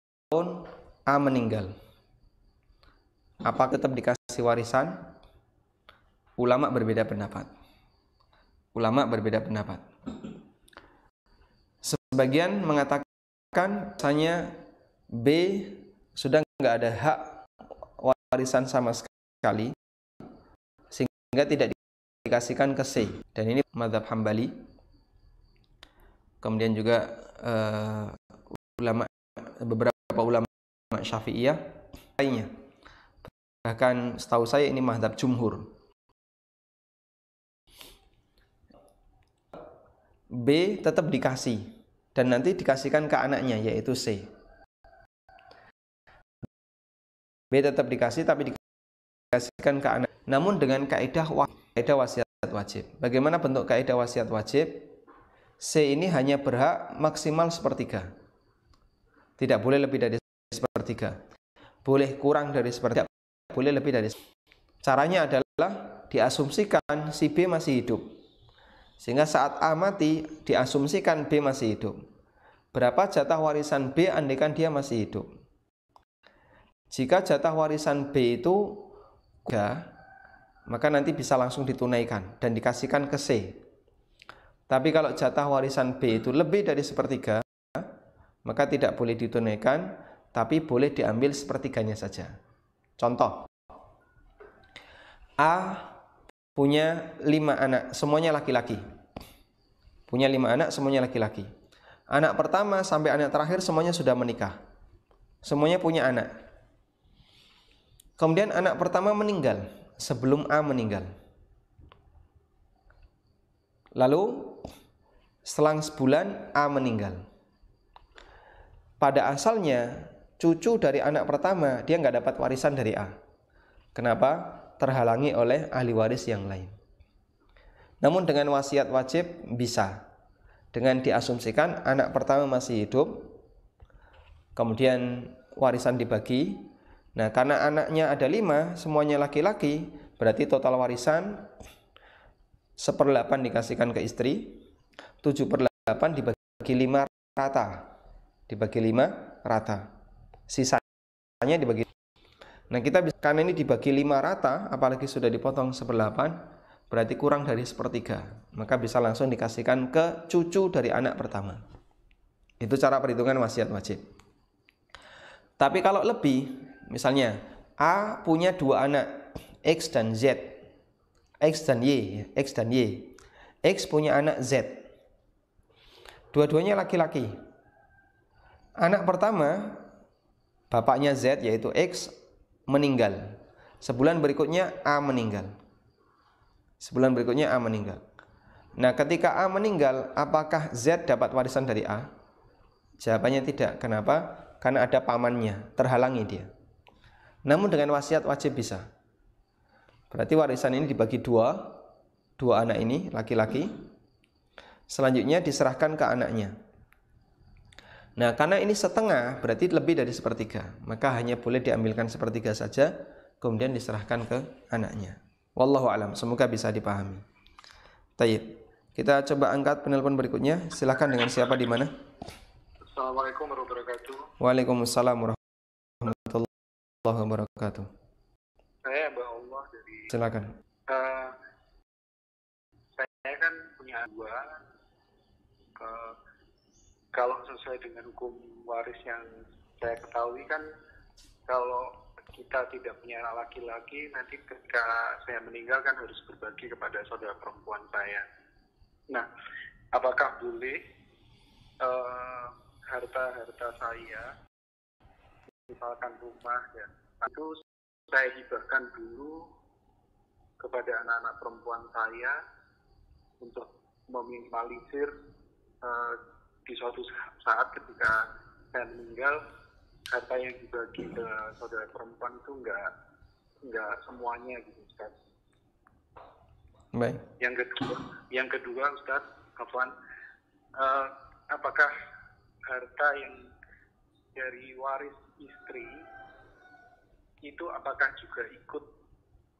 A meninggal apa tetap dikasih warisan ulama berbeda pendapat ulama berbeda pendapat sebagian mengatakan misalnya B sudah nggak ada hak warisan sama sekali sehingga tidak dikasihkan ke C dan ini madhab hambali kemudian juga uh, ulama beberapa ulama Ijma Syafi'iyah lainnya. Bahkan setahu saya ini mazhab jumhur. B tetap dikasih dan nanti dikasihkan ke anaknya yaitu C. B tetap dikasih tapi dikasihkan ke anak. Namun dengan kaidah kaidah wasiat wajib. Bagaimana bentuk kaidah wasiat wajib? C ini hanya berhak maksimal sepertiga. Tidak boleh lebih dari sepertiga. Boleh kurang dari sepertiga, boleh lebih dari Caranya adalah diasumsikan si B masih hidup. Sehingga saat A mati, diasumsikan B masih hidup. Berapa jatah warisan B andikan dia masih hidup? Jika jatah warisan B itu 3, maka nanti bisa langsung ditunaikan dan dikasihkan ke C. Tapi kalau jatah warisan B itu lebih dari sepertiga, maka tidak boleh ditunaikan tapi boleh diambil sepertiganya saja. Contoh, A punya lima anak, semuanya laki-laki. Punya lima anak, semuanya laki-laki. Anak pertama sampai anak terakhir semuanya sudah menikah. Semuanya punya anak. Kemudian anak pertama meninggal sebelum A meninggal. Lalu selang sebulan A meninggal. Pada asalnya cucu dari anak pertama dia nggak dapat warisan dari A. Kenapa? Terhalangi oleh ahli waris yang lain. Namun dengan wasiat wajib bisa. Dengan diasumsikan anak pertama masih hidup, kemudian warisan dibagi. Nah karena anaknya ada lima, semuanya laki-laki, berarti total warisan seperdelapan dikasihkan ke istri, tujuh per delapan dibagi lima rata. Dibagi lima rata sisanya dibagi nah kita bisa karena ini dibagi 5 rata apalagi sudah dipotong seperdelapan berarti kurang dari sepertiga maka bisa langsung dikasihkan ke cucu dari anak pertama itu cara perhitungan wasiat wajib tapi kalau lebih misalnya A punya dua anak X dan Z X dan Y ya, X dan Y X punya anak Z dua-duanya laki-laki anak pertama bapaknya Z yaitu X meninggal. Sebulan berikutnya A meninggal. Sebulan berikutnya A meninggal. Nah, ketika A meninggal, apakah Z dapat warisan dari A? Jawabannya tidak. Kenapa? Karena ada pamannya, terhalangi dia. Namun dengan wasiat wajib bisa. Berarti warisan ini dibagi dua, dua anak ini, laki-laki. Selanjutnya diserahkan ke anaknya. Nah, karena ini setengah berarti lebih dari sepertiga, maka hanya boleh diambilkan sepertiga saja kemudian diserahkan ke anaknya. Wallahu alam, semoga bisa dipahami. taib Kita coba angkat penelpon berikutnya. silahkan dengan siapa di mana? Assalamualaikum warahmatullahi wabarakatuh. Waalaikumsalam warahmatullahi wabarakatuh. Saya Mbak Allah dari Silakan. Uh, saya kan punya dua uh, kalau sesuai dengan hukum waris yang saya ketahui kan kalau kita tidak punya anak laki-laki nanti ketika saya meninggal kan harus berbagi kepada saudara perempuan saya. Nah, apakah boleh eh, harta-harta saya, misalkan rumah ya, itu saya hibahkan dulu kepada anak-anak perempuan saya untuk meminimalisir uh, di suatu saat ketika saya meninggal harta yang dibagi ke saudara perempuan itu enggak enggak semuanya gitu Ustaz. Baik. Yang kedua, yang kedua Ustaz, Afwan, uh, apakah harta yang dari waris istri itu apakah juga ikut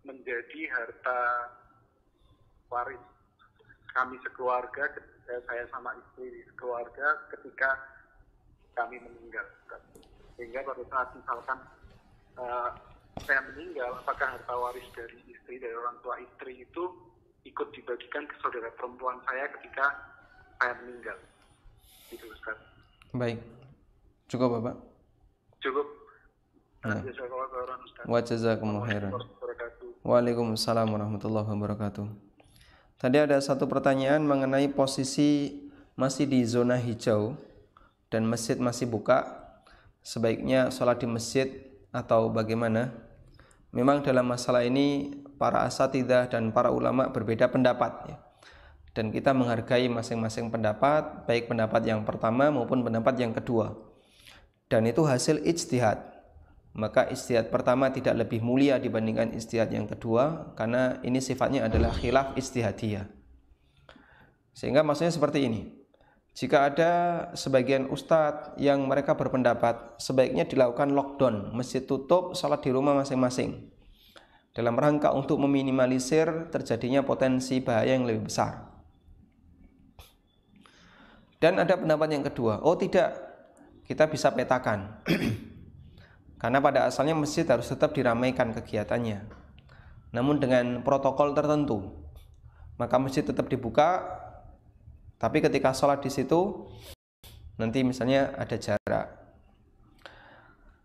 menjadi harta waris kami sekeluarga saya sama istri keluarga ketika kami meninggal. Sehingga pada saat misalkan uh, saya meninggal, apakah harta waris dari istri, dari orang tua istri itu ikut dibagikan ke saudara perempuan saya ketika saya meninggal. itu Ustaz. Baik. Cukup, Bapak? Cukup. Nah. Wa jazakumullah khairan. Waalaikumsalam warahmatullahi wabarakatuh. Tadi ada satu pertanyaan mengenai posisi masih di zona hijau dan masjid masih buka. Sebaiknya sholat di masjid atau bagaimana? Memang dalam masalah ini para asatidah dan para ulama berbeda pendapat ya. Dan kita menghargai masing-masing pendapat, baik pendapat yang pertama maupun pendapat yang kedua. Dan itu hasil ijtihad maka istihad pertama tidak lebih mulia dibandingkan istihad yang kedua karena ini sifatnya adalah khilaf istihadiyah. Sehingga maksudnya seperti ini. Jika ada sebagian ustadz yang mereka berpendapat sebaiknya dilakukan lockdown, masjid tutup, salat di rumah masing-masing. Dalam rangka untuk meminimalisir terjadinya potensi bahaya yang lebih besar. Dan ada pendapat yang kedua, oh tidak, kita bisa petakan Karena pada asalnya masjid harus tetap diramaikan kegiatannya. Namun dengan protokol tertentu. Maka masjid tetap dibuka, tapi ketika sholat di situ nanti misalnya ada jarak.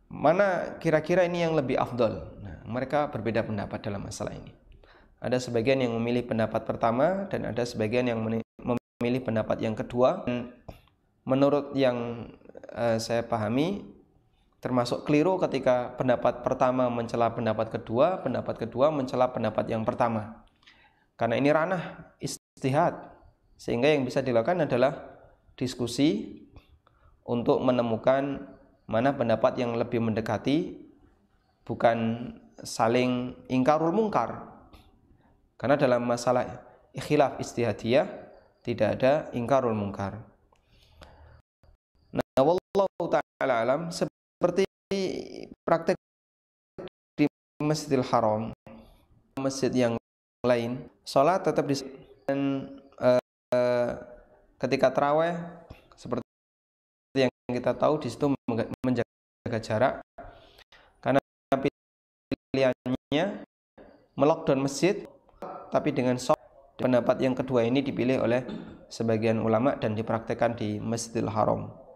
Mana kira-kira ini yang lebih afdol? Nah, mereka berbeda pendapat dalam masalah ini. Ada sebagian yang memilih pendapat pertama dan ada sebagian yang memilih pendapat yang kedua. menurut yang eh, saya pahami, termasuk keliru ketika pendapat pertama mencela pendapat kedua, pendapat kedua mencela pendapat yang pertama. Karena ini ranah istihad. Sehingga yang bisa dilakukan adalah diskusi untuk menemukan mana pendapat yang lebih mendekati bukan saling ingkarul mungkar. Karena dalam masalah ikhilaf istihadiyah tidak ada ingkarul mungkar. Nah, wallahu taala alam seperti praktek di Masjidil Haram, masjid yang lain, sholat tetap di dan uh, uh, ketika teraweh seperti yang kita tahu di situ menjaga jarak karena pilihannya melockdown masjid tapi dengan sholat pendapat yang kedua ini dipilih oleh sebagian ulama dan dipraktekkan di Masjidil Haram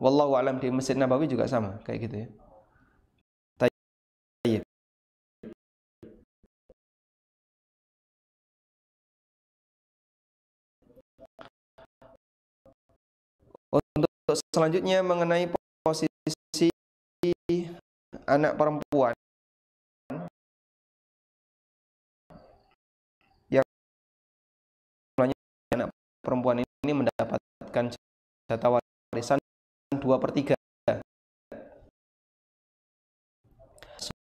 wallahu alam di Masjid Nabawi juga sama kayak gitu ya. Tayyib. Untuk selanjutnya mengenai posisi anak perempuan yang anak perempuan ini mendapatkan jatah warisan 2 per 3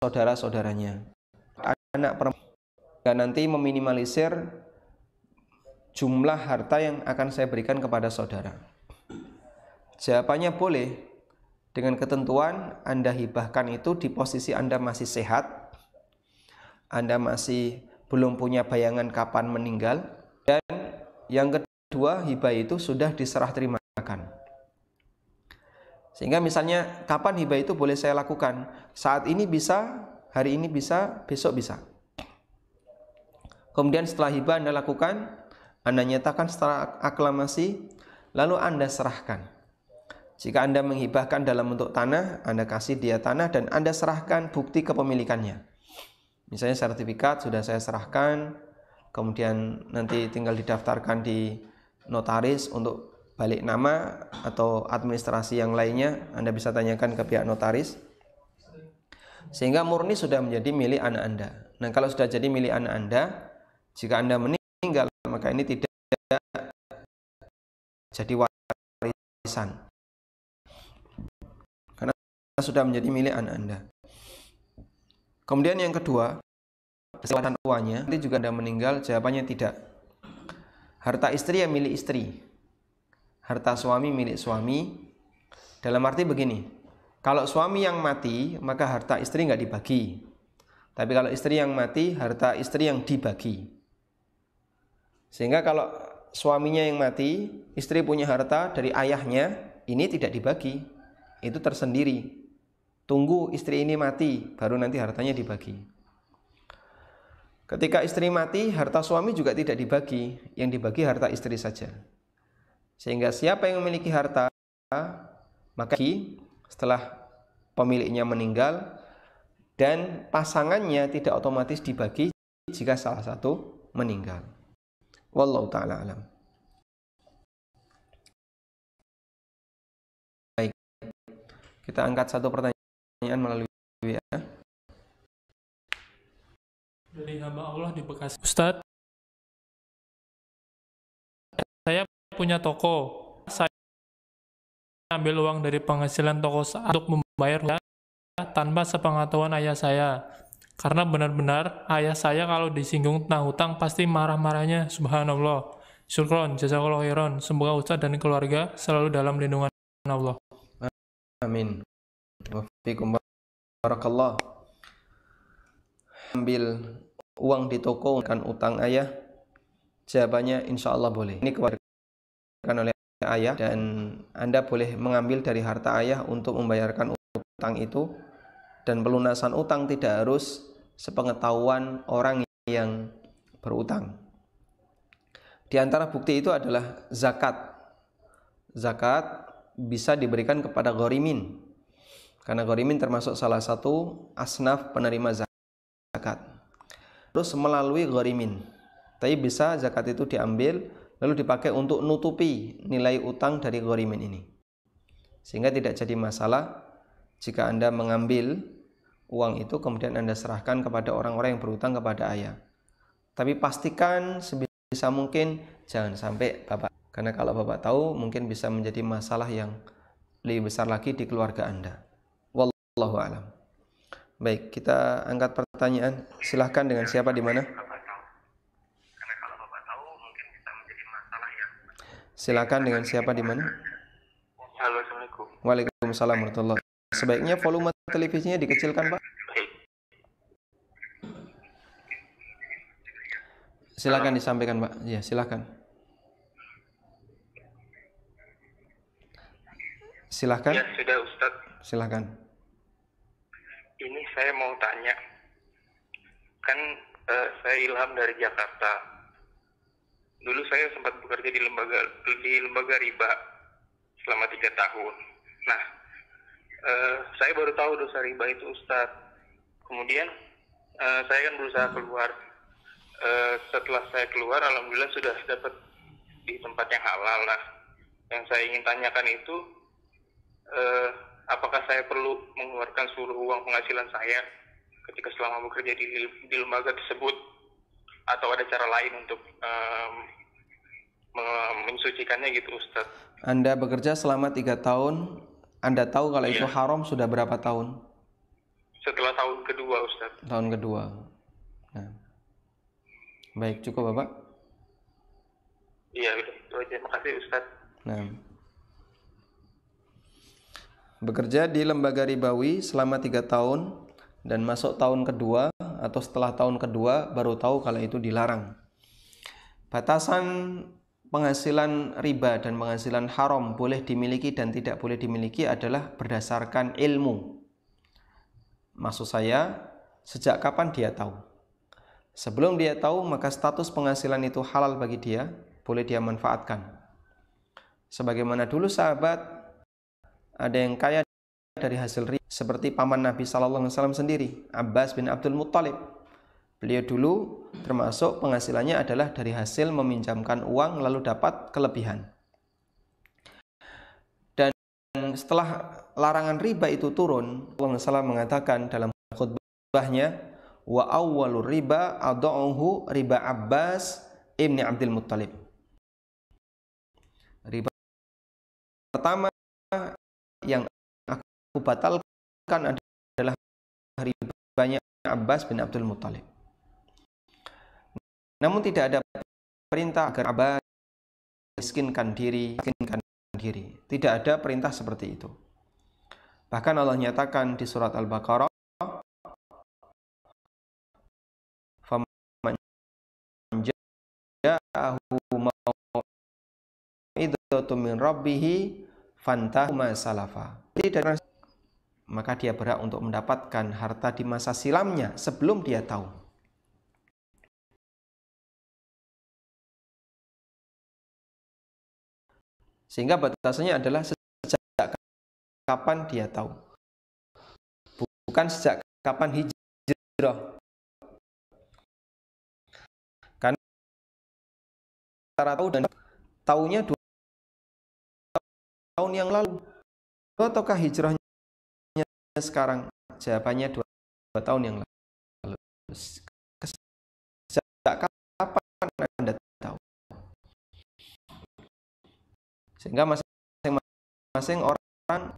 saudara-saudaranya anak perempuan dan nanti meminimalisir jumlah harta yang akan saya berikan kepada saudara jawabannya boleh dengan ketentuan Anda hibahkan itu di posisi Anda masih sehat Anda masih belum punya bayangan kapan meninggal dan yang kedua hibah itu sudah diserah terima sehingga misalnya kapan hibah itu boleh saya lakukan? Saat ini bisa, hari ini bisa, besok bisa. Kemudian setelah hibah Anda lakukan, Anda nyatakan secara aklamasi, lalu Anda serahkan. Jika Anda menghibahkan dalam bentuk tanah, Anda kasih dia tanah dan Anda serahkan bukti kepemilikannya. Misalnya sertifikat sudah saya serahkan, kemudian nanti tinggal didaftarkan di notaris untuk balik nama atau administrasi yang lainnya Anda bisa tanyakan ke pihak notaris sehingga murni sudah menjadi milik anak Anda. Nah, kalau sudah jadi milik anak Anda, jika Anda meninggal maka ini tidak jadi warisan. Karena sudah menjadi milik anak Anda. Kemudian yang kedua, kesehatan uangnya, nanti juga Anda meninggal, jawabannya tidak. Harta istri ya milik istri, harta suami milik suami. Dalam arti begini, kalau suami yang mati, maka harta istri nggak dibagi. Tapi kalau istri yang mati, harta istri yang dibagi. Sehingga kalau suaminya yang mati, istri punya harta dari ayahnya, ini tidak dibagi. Itu tersendiri. Tunggu istri ini mati, baru nanti hartanya dibagi. Ketika istri mati, harta suami juga tidak dibagi, yang dibagi harta istri saja. Sehingga siapa yang memiliki harta, maka setelah pemiliknya meninggal dan pasangannya tidak otomatis dibagi jika salah satu meninggal. Wallahu taala alam. Baik. Kita angkat satu pertanyaan melalui WA. Ya. Dari hamba Allah di Bekasi. Ustadz, saya punya toko. Saya ambil uang dari penghasilan toko untuk membayar tanpa sepengetahuan ayah saya. Karena benar-benar ayah saya kalau disinggung tentang hutang pasti marah-marahnya. Subhanallah. Syukron, jazakallah khairan. Semoga Ustaz dan keluarga selalu dalam lindungan Allah. Amin. Wafikum Ambil uang di toko kan utang ayah. Jawabannya insya boleh. Ini keluarga oleh ayah dan Anda boleh mengambil dari harta ayah untuk membayarkan utang itu dan pelunasan utang tidak harus sepengetahuan orang yang berutang. Di antara bukti itu adalah zakat. Zakat bisa diberikan kepada gorimin karena gorimin termasuk salah satu asnaf penerima zakat. Terus melalui gorimin. Tapi bisa zakat itu diambil lalu dipakai untuk nutupi nilai utang dari gorimin ini. Sehingga tidak jadi masalah jika Anda mengambil uang itu kemudian Anda serahkan kepada orang-orang yang berutang kepada ayah. Tapi pastikan sebisa mungkin jangan sampai Bapak karena kalau Bapak tahu mungkin bisa menjadi masalah yang lebih besar lagi di keluarga Anda. Wallahu alam. Baik, kita angkat pertanyaan. Silahkan dengan siapa di mana? Silakan dengan siapa di mana? Halo, Assalamualaikum. Waalaikumsalam warahmatullahi wabarakatuh. Sebaiknya volume televisinya dikecilkan, Pak. Silakan disampaikan, Pak. Ya, silakan. Silakan. Ya, sudah, Ustaz. Silakan. Ini saya mau tanya. Kan uh, saya ilham dari Jakarta dulu saya sempat bekerja di lembaga di lembaga riba selama tiga tahun. Nah, eh, saya baru tahu dosa riba itu Ustadz. Kemudian eh, saya kan berusaha keluar. Eh, setelah saya keluar, alhamdulillah sudah dapat di tempat yang halal. lah. yang saya ingin tanyakan itu, eh, apakah saya perlu mengeluarkan seluruh uang penghasilan saya ketika selama bekerja di, di lembaga tersebut? atau ada cara lain untuk um, mensucikannya gitu Ustaz. Anda bekerja selama tiga tahun, Anda tahu kalau iya. itu haram sudah berapa tahun? Setelah tahun kedua Ustaz. Tahun kedua. Nah. Baik, cukup Bapak? Iya, terima itu aja. Makasih Ustaz. Nah. Bekerja di lembaga ribawi selama tiga tahun dan masuk tahun kedua atau setelah tahun kedua baru tahu kalau itu dilarang. Batasan penghasilan riba dan penghasilan haram boleh dimiliki dan tidak boleh dimiliki adalah berdasarkan ilmu. Maksud saya, sejak kapan dia tahu? Sebelum dia tahu, maka status penghasilan itu halal bagi dia, boleh dia manfaatkan. Sebagaimana dulu sahabat, ada yang kaya dari hasil riba seperti paman Nabi Shallallahu Alaihi Wasallam sendiri Abbas bin Abdul Muttalib beliau dulu termasuk penghasilannya adalah dari hasil meminjamkan uang lalu dapat kelebihan dan setelah larangan riba itu turun Allah Wasallam mengatakan dalam khutbahnya wa awwalu riba adu'uhu riba Abbas ibni Abdul Muttalib riba pertama yang batalkan adalah banyak Abbas bin Abdul Muthalib. Namun tidak ada perintah agar Abbas miskinkan diri, miskinkan diri. Tidak ada perintah seperti itu. Bahkan Allah nyatakan di surat Al-Baqarah فَمَنْ جَاءَهُ مَوْعِدَةٌ مِنْ رَبِّهِ فَانْتَهُ Tidak maka dia berhak untuk mendapatkan harta di masa silamnya sebelum dia tahu. Sehingga batasannya adalah sejak kapan dia tahu. Bukan sejak kapan hijrah. Karena antara tahu dan tahunya dua tahun yang lalu. Ataukah hijrahnya sekarang jawabannya dua, dua tahun yang lalu sejak kapan anda tahu sehingga masing-masing orang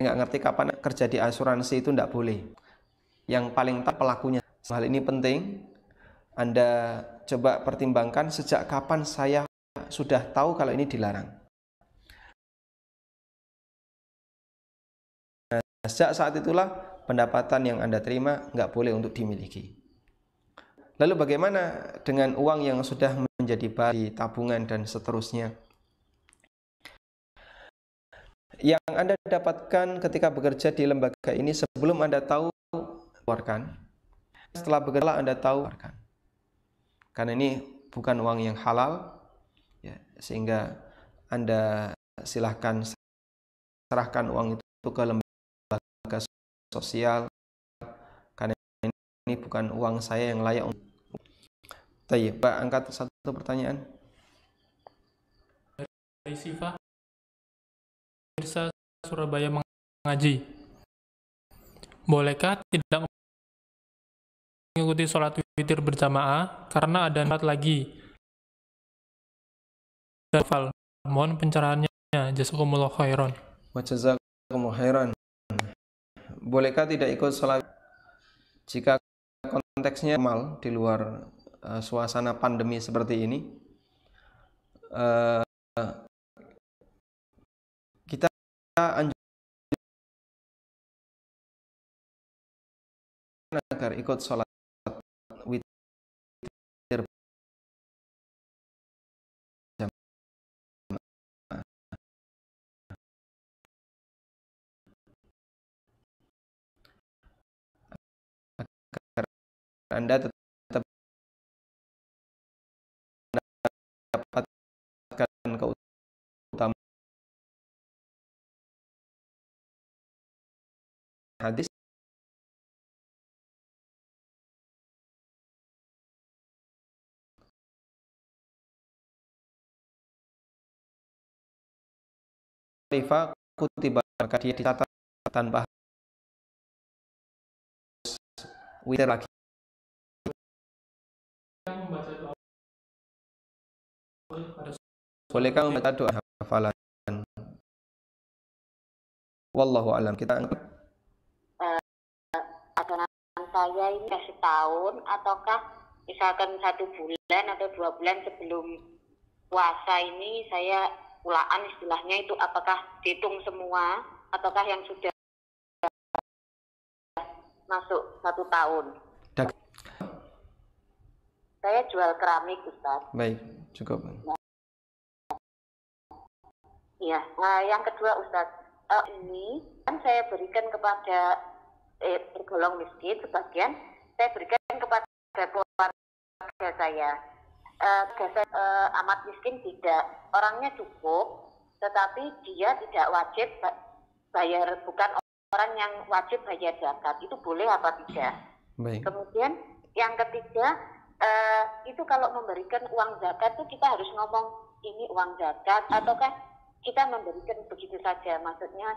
nggak ngerti kapan kerja di asuransi itu tidak boleh yang paling tak pelakunya hal ini penting anda coba pertimbangkan sejak kapan saya sudah tahu kalau ini dilarang Nah, sejak saat itulah pendapatan yang Anda terima nggak boleh untuk dimiliki. Lalu bagaimana dengan uang yang sudah menjadi bari, tabungan, dan seterusnya? Yang Anda dapatkan ketika bekerja di lembaga ini sebelum Anda tahu keluarkan, setelah bekerja Anda tahu keluarkan. Karena ini bukan uang yang halal, ya, sehingga Anda silahkan serahkan uang itu ke lembaga sosial karena ini bukan uang saya yang layak untuk Tayyip, Pak, angkat satu pertanyaan. Dari Siva, Mirsa Surabaya mengaji. Bolehkah tidak mengikuti sholat witir berjamaah karena ada empat lagi? Dan mohon pencerahannya. Jazakumullah khairan. Wa jazakumullah khairan bolehkah tidak ikut sholat jika konteksnya mal di luar uh, suasana pandemi seperti ini? Uh, kita anjurkan agar ikut sholat Anda tetap mendapatkan keutamaan hadis Khalifah kutiba maka dia ditata tanpa witir lagi Bolehkah membaca doa hafalan? Wallahu alam kita angkat. uh, eh, adonan saya ini sudah setahun ataukah misalkan satu bulan atau dua bulan sebelum puasa ini saya ulaan istilahnya itu apakah dihitung semua ataukah yang sudah masuk satu tahun saya jual keramik, Ustaz. Baik, cukup. Nah, nah, yang kedua Ustaz, uh, ini kan saya berikan kepada eh, tergolong miskin sebagian, saya berikan kepada keluarga saya. Uh, uh, amat miskin tidak, orangnya cukup, tetapi dia tidak wajib bayar, bukan orang yang wajib bayar zakat. Itu boleh apa tidak? Baik. Kemudian yang ketiga, uh, itu kalau memberikan uang zakat tuh kita harus ngomong ini uang zakat hmm. kan kita memberikan begitu saja maksudnya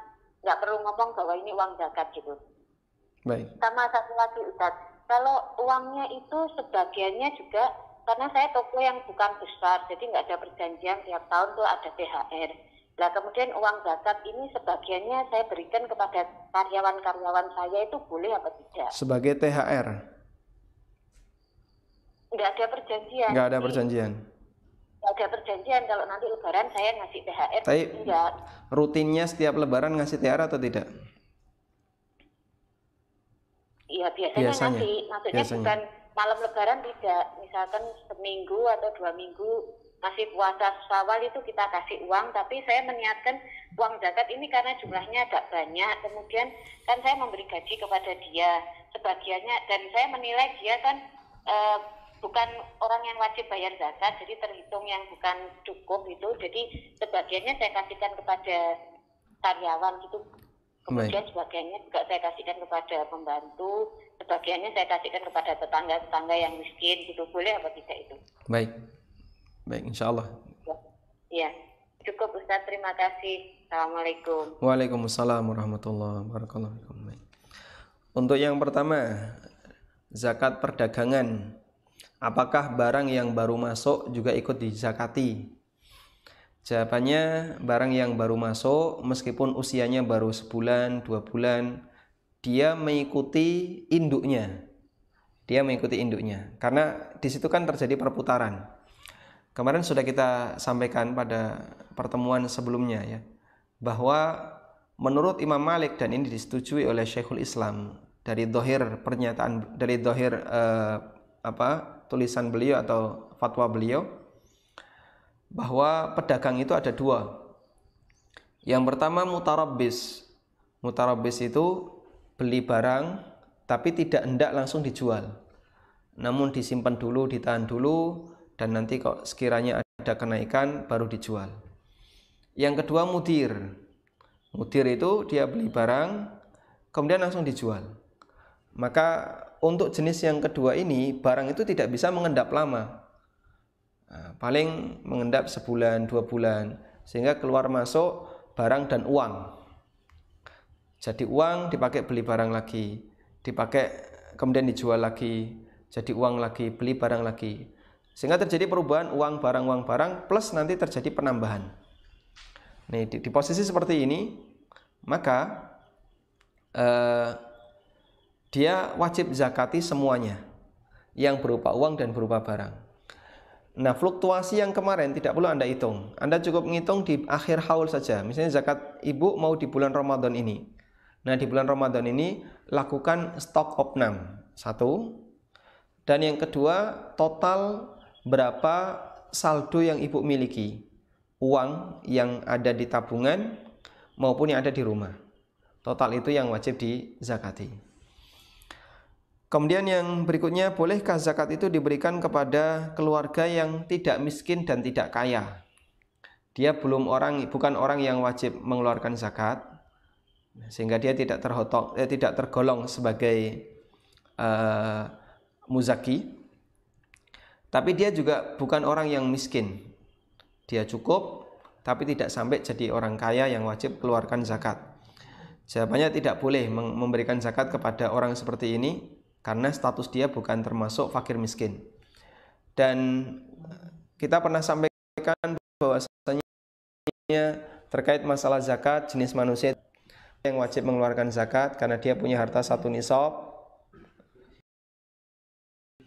nggak perlu ngomong bahwa ini uang zakat gitu Baik. sama satu lagi Ustaz kalau uangnya itu sebagiannya juga karena saya toko yang bukan besar jadi nggak ada perjanjian tiap tahun tuh ada THR Nah, kemudian uang zakat ini sebagiannya saya berikan kepada karyawan-karyawan saya itu boleh apa tidak? Sebagai THR? nggak ada perjanjian nggak ada perjanjian nggak ada perjanjian kalau nanti lebaran saya ngasih THR tapi enggak rutinnya setiap lebaran ngasih THR atau tidak Iya biasanya, biasanya nanti maksudnya biasanya. bukan malam lebaran tidak misalkan seminggu atau dua minggu masih puasa sawal itu kita kasih uang tapi saya meniatkan uang zakat ini karena jumlahnya agak banyak kemudian kan saya memberi gaji kepada dia sebagiannya dan saya menilai dia kan eh, bukan orang yang wajib bayar zakat, jadi terhitung yang bukan cukup itu. Jadi sebagiannya saya kasihkan kepada karyawan gitu. Kemudian Baik. sebagiannya juga saya kasihkan kepada pembantu, sebagiannya saya kasihkan kepada tetangga-tetangga yang miskin gitu. Boleh apa tidak itu? Baik. Baik, insya Allah. Ya. Iya. Cukup Ustaz, terima kasih. Assalamualaikum. Waalaikumsalam warahmatullahi wabarakatuh. Untuk yang pertama, zakat perdagangan Apakah barang yang baru masuk juga ikut dizakati? Jawabannya barang yang baru masuk meskipun usianya baru sebulan, dua bulan, dia mengikuti induknya. Dia mengikuti induknya. Karena di situ kan terjadi perputaran. Kemarin sudah kita sampaikan pada pertemuan sebelumnya ya, bahwa menurut Imam Malik dan ini disetujui oleh Syekhul Islam dari dohir pernyataan dari dohir eh, apa tulisan beliau atau fatwa beliau bahwa pedagang itu ada dua. Yang pertama mutarabbis. Mutarabbis itu beli barang tapi tidak hendak langsung dijual. Namun disimpan dulu, ditahan dulu dan nanti kok sekiranya ada kenaikan baru dijual. Yang kedua mudir. Mudir itu dia beli barang kemudian langsung dijual. Maka untuk jenis yang kedua ini barang itu tidak bisa mengendap lama. Nah, paling mengendap sebulan, dua bulan sehingga keluar masuk barang dan uang. Jadi uang dipakai beli barang lagi, dipakai kemudian dijual lagi, jadi uang lagi, beli barang lagi. Sehingga terjadi perubahan uang barang uang barang plus nanti terjadi penambahan. Nih di, di posisi seperti ini, maka eh, dia wajib zakati semuanya yang berupa uang dan berupa barang. Nah, fluktuasi yang kemarin tidak perlu Anda hitung. Anda cukup menghitung di akhir haul saja. Misalnya zakat ibu mau di bulan Ramadan ini. Nah, di bulan Ramadan ini lakukan stok opnam. Satu. Dan yang kedua, total berapa saldo yang ibu miliki. Uang yang ada di tabungan maupun yang ada di rumah. Total itu yang wajib di zakati. Kemudian yang berikutnya, bolehkah zakat itu diberikan kepada keluarga yang tidak miskin dan tidak kaya? Dia belum orang bukan orang yang wajib mengeluarkan zakat sehingga dia tidak terhotok eh, tidak tergolong sebagai uh, muzaki. Tapi dia juga bukan orang yang miskin. Dia cukup tapi tidak sampai jadi orang kaya yang wajib keluarkan zakat. Jawabannya tidak boleh memberikan zakat kepada orang seperti ini karena status dia bukan termasuk fakir miskin. Dan eh, kita pernah sampaikan bahwasanya terkait masalah zakat jenis manusia yang wajib mengeluarkan zakat karena dia punya harta satu nisab.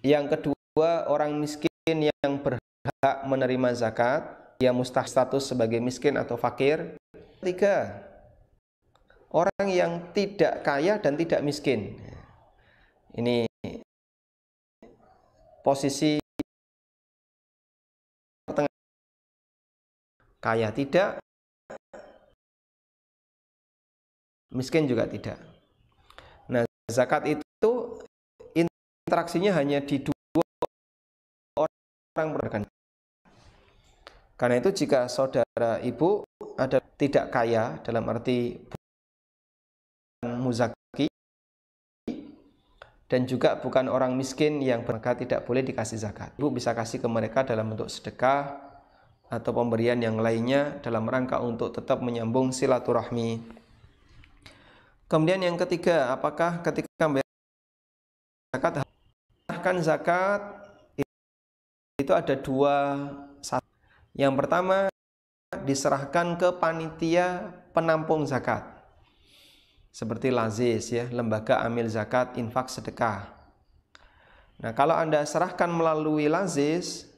Yang kedua, orang miskin yang berhak menerima zakat, dia mustah status sebagai miskin atau fakir. Tiga, orang yang tidak kaya dan tidak miskin ini posisi tengah kaya tidak miskin juga tidak nah zakat itu interaksinya hanya di dua orang berkan karena itu jika saudara ibu ada tidak kaya dalam arti bukan muzak dan juga bukan orang miskin yang mereka tidak boleh dikasih zakat. Ibu bisa kasih ke mereka dalam bentuk sedekah atau pemberian yang lainnya dalam rangka untuk tetap menyambung silaturahmi. Kemudian yang ketiga, apakah ketika membayar zakat bahkan zakat itu ada dua Yang pertama diserahkan ke panitia penampung zakat seperti Lazis ya, lembaga amil zakat, infak, sedekah. Nah, kalau Anda serahkan melalui Lazis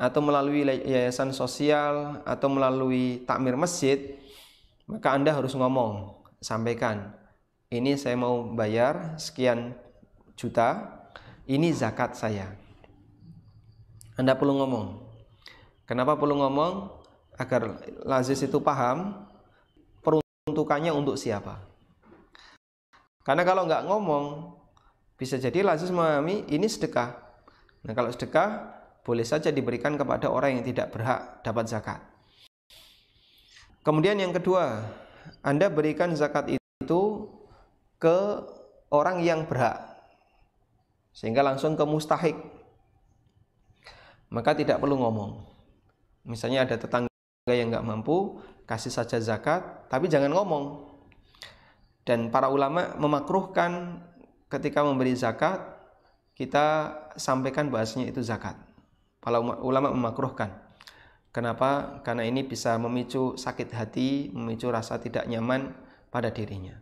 atau melalui yayasan sosial atau melalui takmir masjid, maka Anda harus ngomong, sampaikan, ini saya mau bayar sekian juta, ini zakat saya. Anda perlu ngomong. Kenapa perlu ngomong? Agar Lazis itu paham peruntukannya untuk siapa. Karena kalau nggak ngomong, bisa jadi lazim memahami ini sedekah. Nah, kalau sedekah boleh saja diberikan kepada orang yang tidak berhak dapat zakat. Kemudian yang kedua, Anda berikan zakat itu ke orang yang berhak. Sehingga langsung ke mustahik. Maka tidak perlu ngomong. Misalnya ada tetangga yang nggak mampu, kasih saja zakat, tapi jangan ngomong dan para ulama memakruhkan ketika memberi zakat kita sampaikan bahasanya itu zakat. Para ulama memakruhkan. Kenapa? Karena ini bisa memicu sakit hati, memicu rasa tidak nyaman pada dirinya.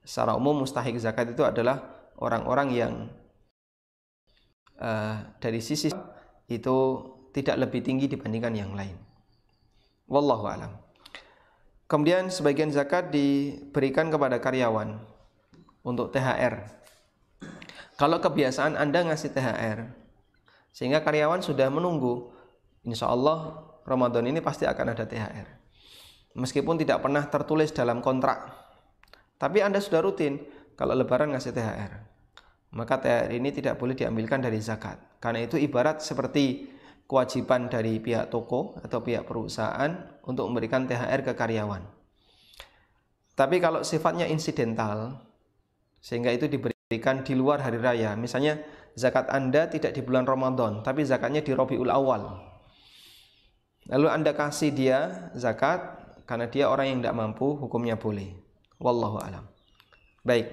Secara umum mustahik zakat itu adalah orang-orang yang uh, dari sisi itu tidak lebih tinggi dibandingkan yang lain. Wallahu alam. Kemudian sebagian zakat diberikan kepada karyawan untuk THR. Kalau kebiasaan Anda ngasih THR, sehingga karyawan sudah menunggu, insya Allah Ramadan ini pasti akan ada THR. Meskipun tidak pernah tertulis dalam kontrak, tapi Anda sudah rutin kalau Lebaran ngasih THR. Maka THR ini tidak boleh diambilkan dari zakat, karena itu ibarat seperti kewajiban dari pihak toko atau pihak perusahaan untuk memberikan THR ke karyawan. Tapi kalau sifatnya insidental, sehingga itu diberikan di luar hari raya, misalnya zakat Anda tidak di bulan Ramadan, tapi zakatnya di Robiul Awal. Lalu Anda kasih dia zakat karena dia orang yang tidak mampu, hukumnya boleh. Wallahu alam. Baik,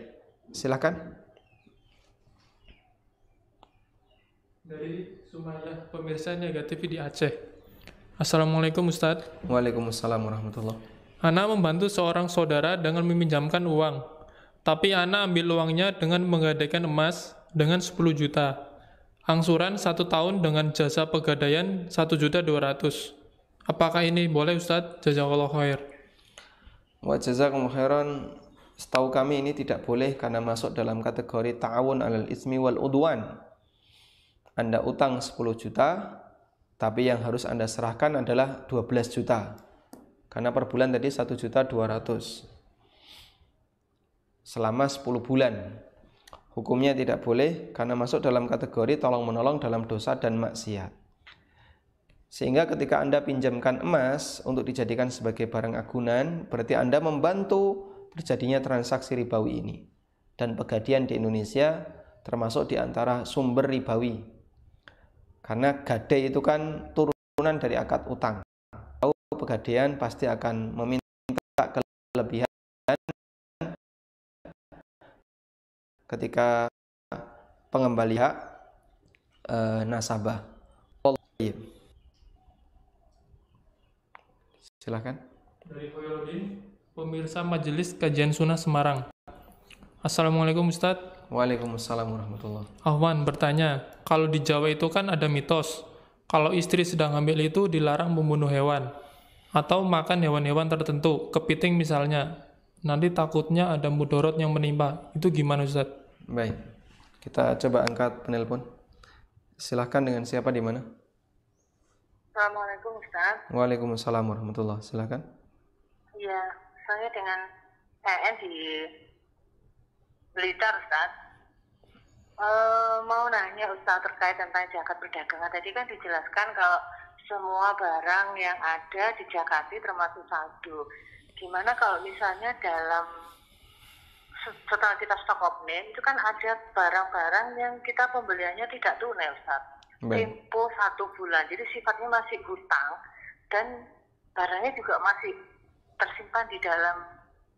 silakan. Dari Sumayyah pemirsa negatif di Aceh. Assalamualaikum Ustadz. Waalaikumsalam warahmatullah. Ana membantu seorang saudara dengan meminjamkan uang. Tapi Ana ambil uangnya dengan menggadaikan emas dengan 10 juta. Angsuran satu tahun dengan jasa pegadaian 1 juta 200. Apakah ini boleh Ustadz? Jazakallah khair. Wa jazakum khairan. Setahu kami ini tidak boleh karena masuk dalam kategori ta'awun alal ismi wal udwan anda utang 10 juta, tapi yang harus Anda serahkan adalah 12 juta. Karena per bulan tadi 1 juta 200. Selama 10 bulan. Hukumnya tidak boleh karena masuk dalam kategori tolong-menolong dalam dosa dan maksiat. Sehingga ketika Anda pinjamkan emas untuk dijadikan sebagai barang agunan, berarti Anda membantu terjadinya transaksi ribawi ini. Dan pegadian di Indonesia termasuk di antara sumber ribawi karena gade itu kan turunan dari akad utang. Tahu pegadaian pasti akan meminta kelebihan ketika pengembali hak e, nasabah. Silahkan. Dari pemirsa Majelis Kajian Sunnah Semarang. Assalamualaikum Ustadz. Waalaikumsalam warahmatullahi wabarakatuh. Ahwan bertanya, kalau di Jawa itu kan ada mitos, kalau istri sedang hamil itu dilarang membunuh hewan, atau makan hewan-hewan tertentu, kepiting misalnya, nanti takutnya ada mudorot yang menimpa. Itu gimana Ustadz? Baik, kita coba angkat penelpon. Silahkan dengan siapa di mana? Assalamualaikum Ustaz. Waalaikumsalam warahmatullahi Silahkan. Iya, saya dengan PN di Blitar Ustaz uh, mau nanya Ustaz terkait tentang Jakarta perdagangan tadi kan dijelaskan kalau semua barang yang ada di Jakarta termasuk saldo gimana kalau misalnya dalam setelah kita stok opening itu kan ada barang-barang yang kita pembeliannya tidak tunai Ustaz tempo satu bulan jadi sifatnya masih hutang dan barangnya juga masih tersimpan di dalam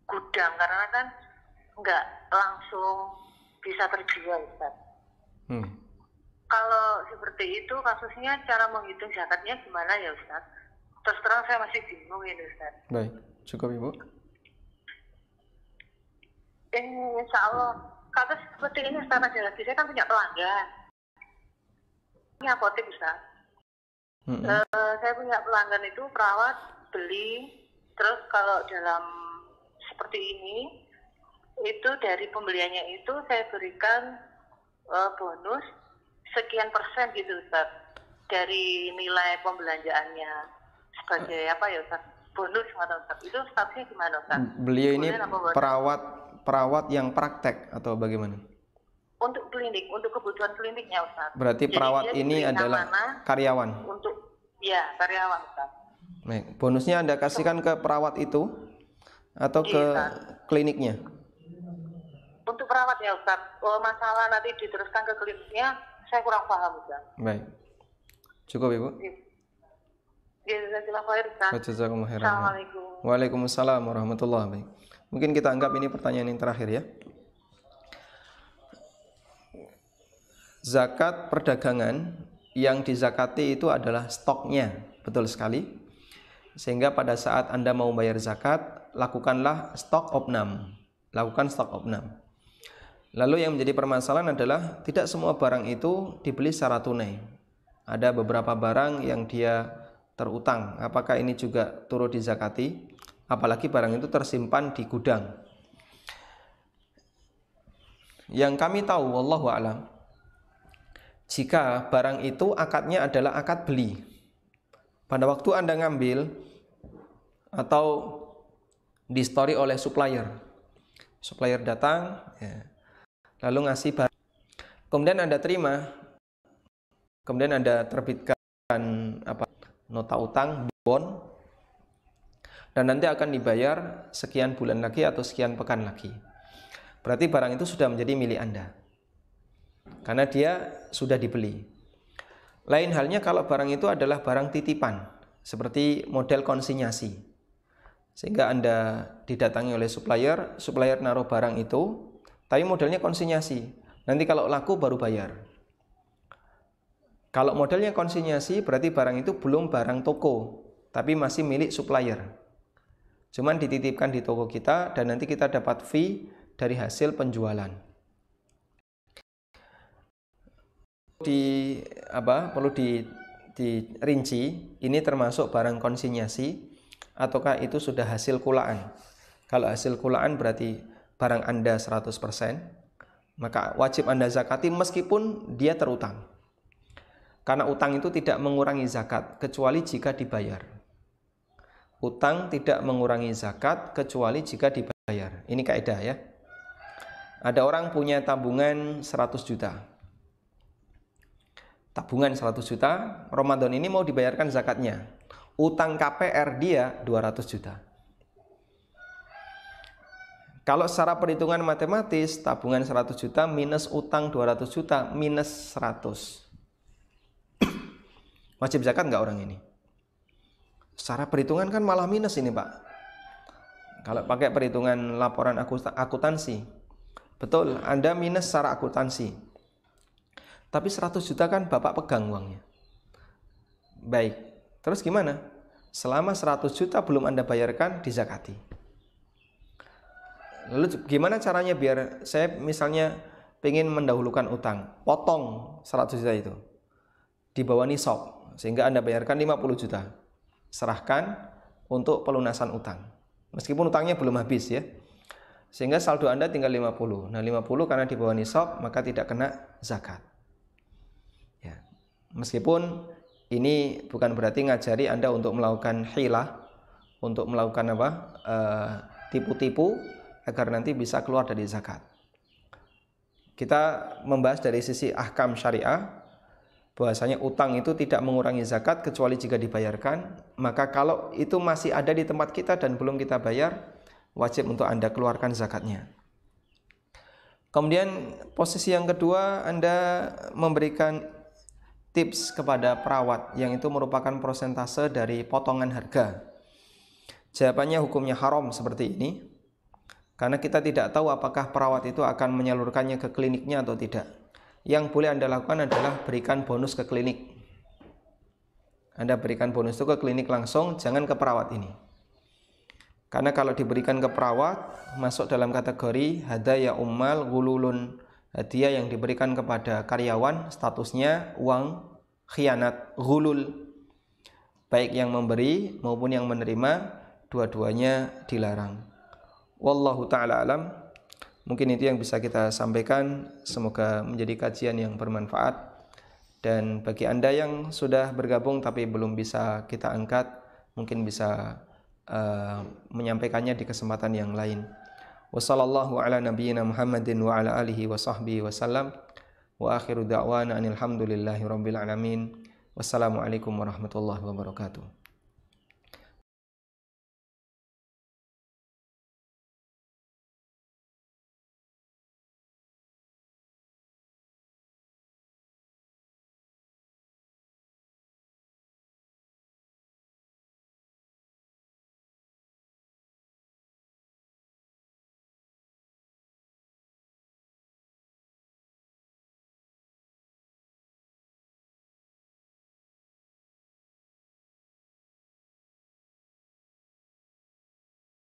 gudang karena kan nggak langsung bisa terjual Ustaz. Hmm. Kalau seperti itu kasusnya cara menghitung zakatnya gimana ya Ustaz? Terus terang saya masih bingung ini Ustaz. Baik, cukup Ibu. Eh, insya Allah, kasus seperti ini Ustaz aja lagi, saya kan punya pelanggan. Ini apotek Ustaz. -hmm. uh, saya punya pelanggan itu perawat, beli, terus kalau dalam seperti ini, itu dari pembeliannya itu saya berikan uh, bonus sekian persen gitu Ustaz dari nilai pembelanjaannya sebagai eh. apa ya Ustaz bonus atau Ustaz itu statusnya gimana Ustaz? Hmm, beliau ini perawat perawat yang praktek atau bagaimana? Untuk klinik, untuk kebutuhan kliniknya Ustaz. Berarti Jadi perawat ini adalah karyawan. Untuk ya karyawan Ustaz. Baik, bonusnya Anda kasihkan ke perawat itu atau iya, ke kliniknya? untuk perawat ya Ustaz. Masalah nanti diteruskan ke klinisnya, saya kurang paham Ustaz. Baik. Cukup Ibu? Iya. Jazakallah khair Ustaz. Assalamualaikum. Waalaikumsalam warahmatullahi wabarakatuh. Mungkin kita anggap ini pertanyaan yang terakhir ya. Zakat perdagangan yang dizakati itu adalah stoknya, betul sekali. Sehingga pada saat Anda mau bayar zakat, lakukanlah stok opnam lakukan stok opnam. Lalu yang menjadi permasalahan adalah tidak semua barang itu dibeli secara tunai. Ada beberapa barang yang dia terutang. Apakah ini juga turut dizakati? Apalagi barang itu tersimpan di gudang. Yang kami tahu, wallahu alam, jika barang itu akadnya adalah akad beli. Pada waktu Anda ngambil atau distori oleh supplier. Supplier datang, ya, lalu ngasih barang. Kemudian Anda terima, kemudian Anda terbitkan apa nota utang, bon, dan nanti akan dibayar sekian bulan lagi atau sekian pekan lagi. Berarti barang itu sudah menjadi milik Anda. Karena dia sudah dibeli. Lain halnya kalau barang itu adalah barang titipan, seperti model konsinyasi. Sehingga Anda didatangi oleh supplier, supplier naruh barang itu, tapi modelnya konsinyasi. Nanti kalau laku baru bayar. Kalau modelnya konsinyasi berarti barang itu belum barang toko, tapi masih milik supplier. Cuman dititipkan di toko kita dan nanti kita dapat fee dari hasil penjualan. Di apa? Perlu di dirinci, ini termasuk barang konsinyasi ataukah itu sudah hasil kulaan. Kalau hasil kulaan berarti barang Anda 100%, maka wajib Anda zakati meskipun dia terutang. Karena utang itu tidak mengurangi zakat kecuali jika dibayar. Utang tidak mengurangi zakat kecuali jika dibayar. Ini kaidah ya. Ada orang punya tabungan 100 juta. Tabungan 100 juta, Ramadan ini mau dibayarkan zakatnya. Utang KPR dia 200 juta. Kalau secara perhitungan matematis, tabungan 100 juta minus utang 200 juta minus 100. Wajib zakat nggak orang ini? Secara perhitungan kan malah minus ini Pak. Kalau pakai perhitungan laporan akuntansi. Betul, Anda minus secara akuntansi. Tapi 100 juta kan Bapak pegang uangnya. Baik, terus gimana? Selama 100 juta belum Anda bayarkan, di zakati lalu gimana caranya biar saya misalnya pengen mendahulukan utang potong 100 juta itu di bawah nisab sehingga Anda bayarkan 50 juta serahkan untuk pelunasan utang meskipun utangnya belum habis ya sehingga saldo Anda tinggal 50. Nah, 50 karena di bawah nisab maka tidak kena zakat. Ya. Meskipun ini bukan berarti ngajari Anda untuk melakukan hilah, untuk melakukan apa? Eh, tipu-tipu, e, tipu -tipu, agar nanti bisa keluar dari zakat. Kita membahas dari sisi ahkam syariah bahwasanya utang itu tidak mengurangi zakat kecuali jika dibayarkan, maka kalau itu masih ada di tempat kita dan belum kita bayar, wajib untuk Anda keluarkan zakatnya. Kemudian posisi yang kedua, Anda memberikan tips kepada perawat yang itu merupakan prosentase dari potongan harga. Jawabannya hukumnya haram seperti ini. Karena kita tidak tahu apakah perawat itu akan menyalurkannya ke kliniknya atau tidak. Yang boleh Anda lakukan adalah berikan bonus ke klinik. Anda berikan bonus itu ke klinik langsung, jangan ke perawat ini. Karena kalau diberikan ke perawat, masuk dalam kategori hadaya ummal gululun. Hadiah yang diberikan kepada karyawan statusnya uang khianat, gulul. Baik yang memberi maupun yang menerima, dua-duanya dilarang. Wallahu taala alam. Mungkin itu yang bisa kita sampaikan. Semoga menjadi kajian yang bermanfaat. Dan bagi Anda yang sudah bergabung tapi belum bisa kita angkat, mungkin bisa uh, menyampaikannya di kesempatan yang lain. ala Muhammadin wa ala alihi wa sahbihi wasallam. Wa akhiru da'wana anil hamdulillahi rabbil alamin. Wassalamualaikum warahmatullahi wabarakatuh.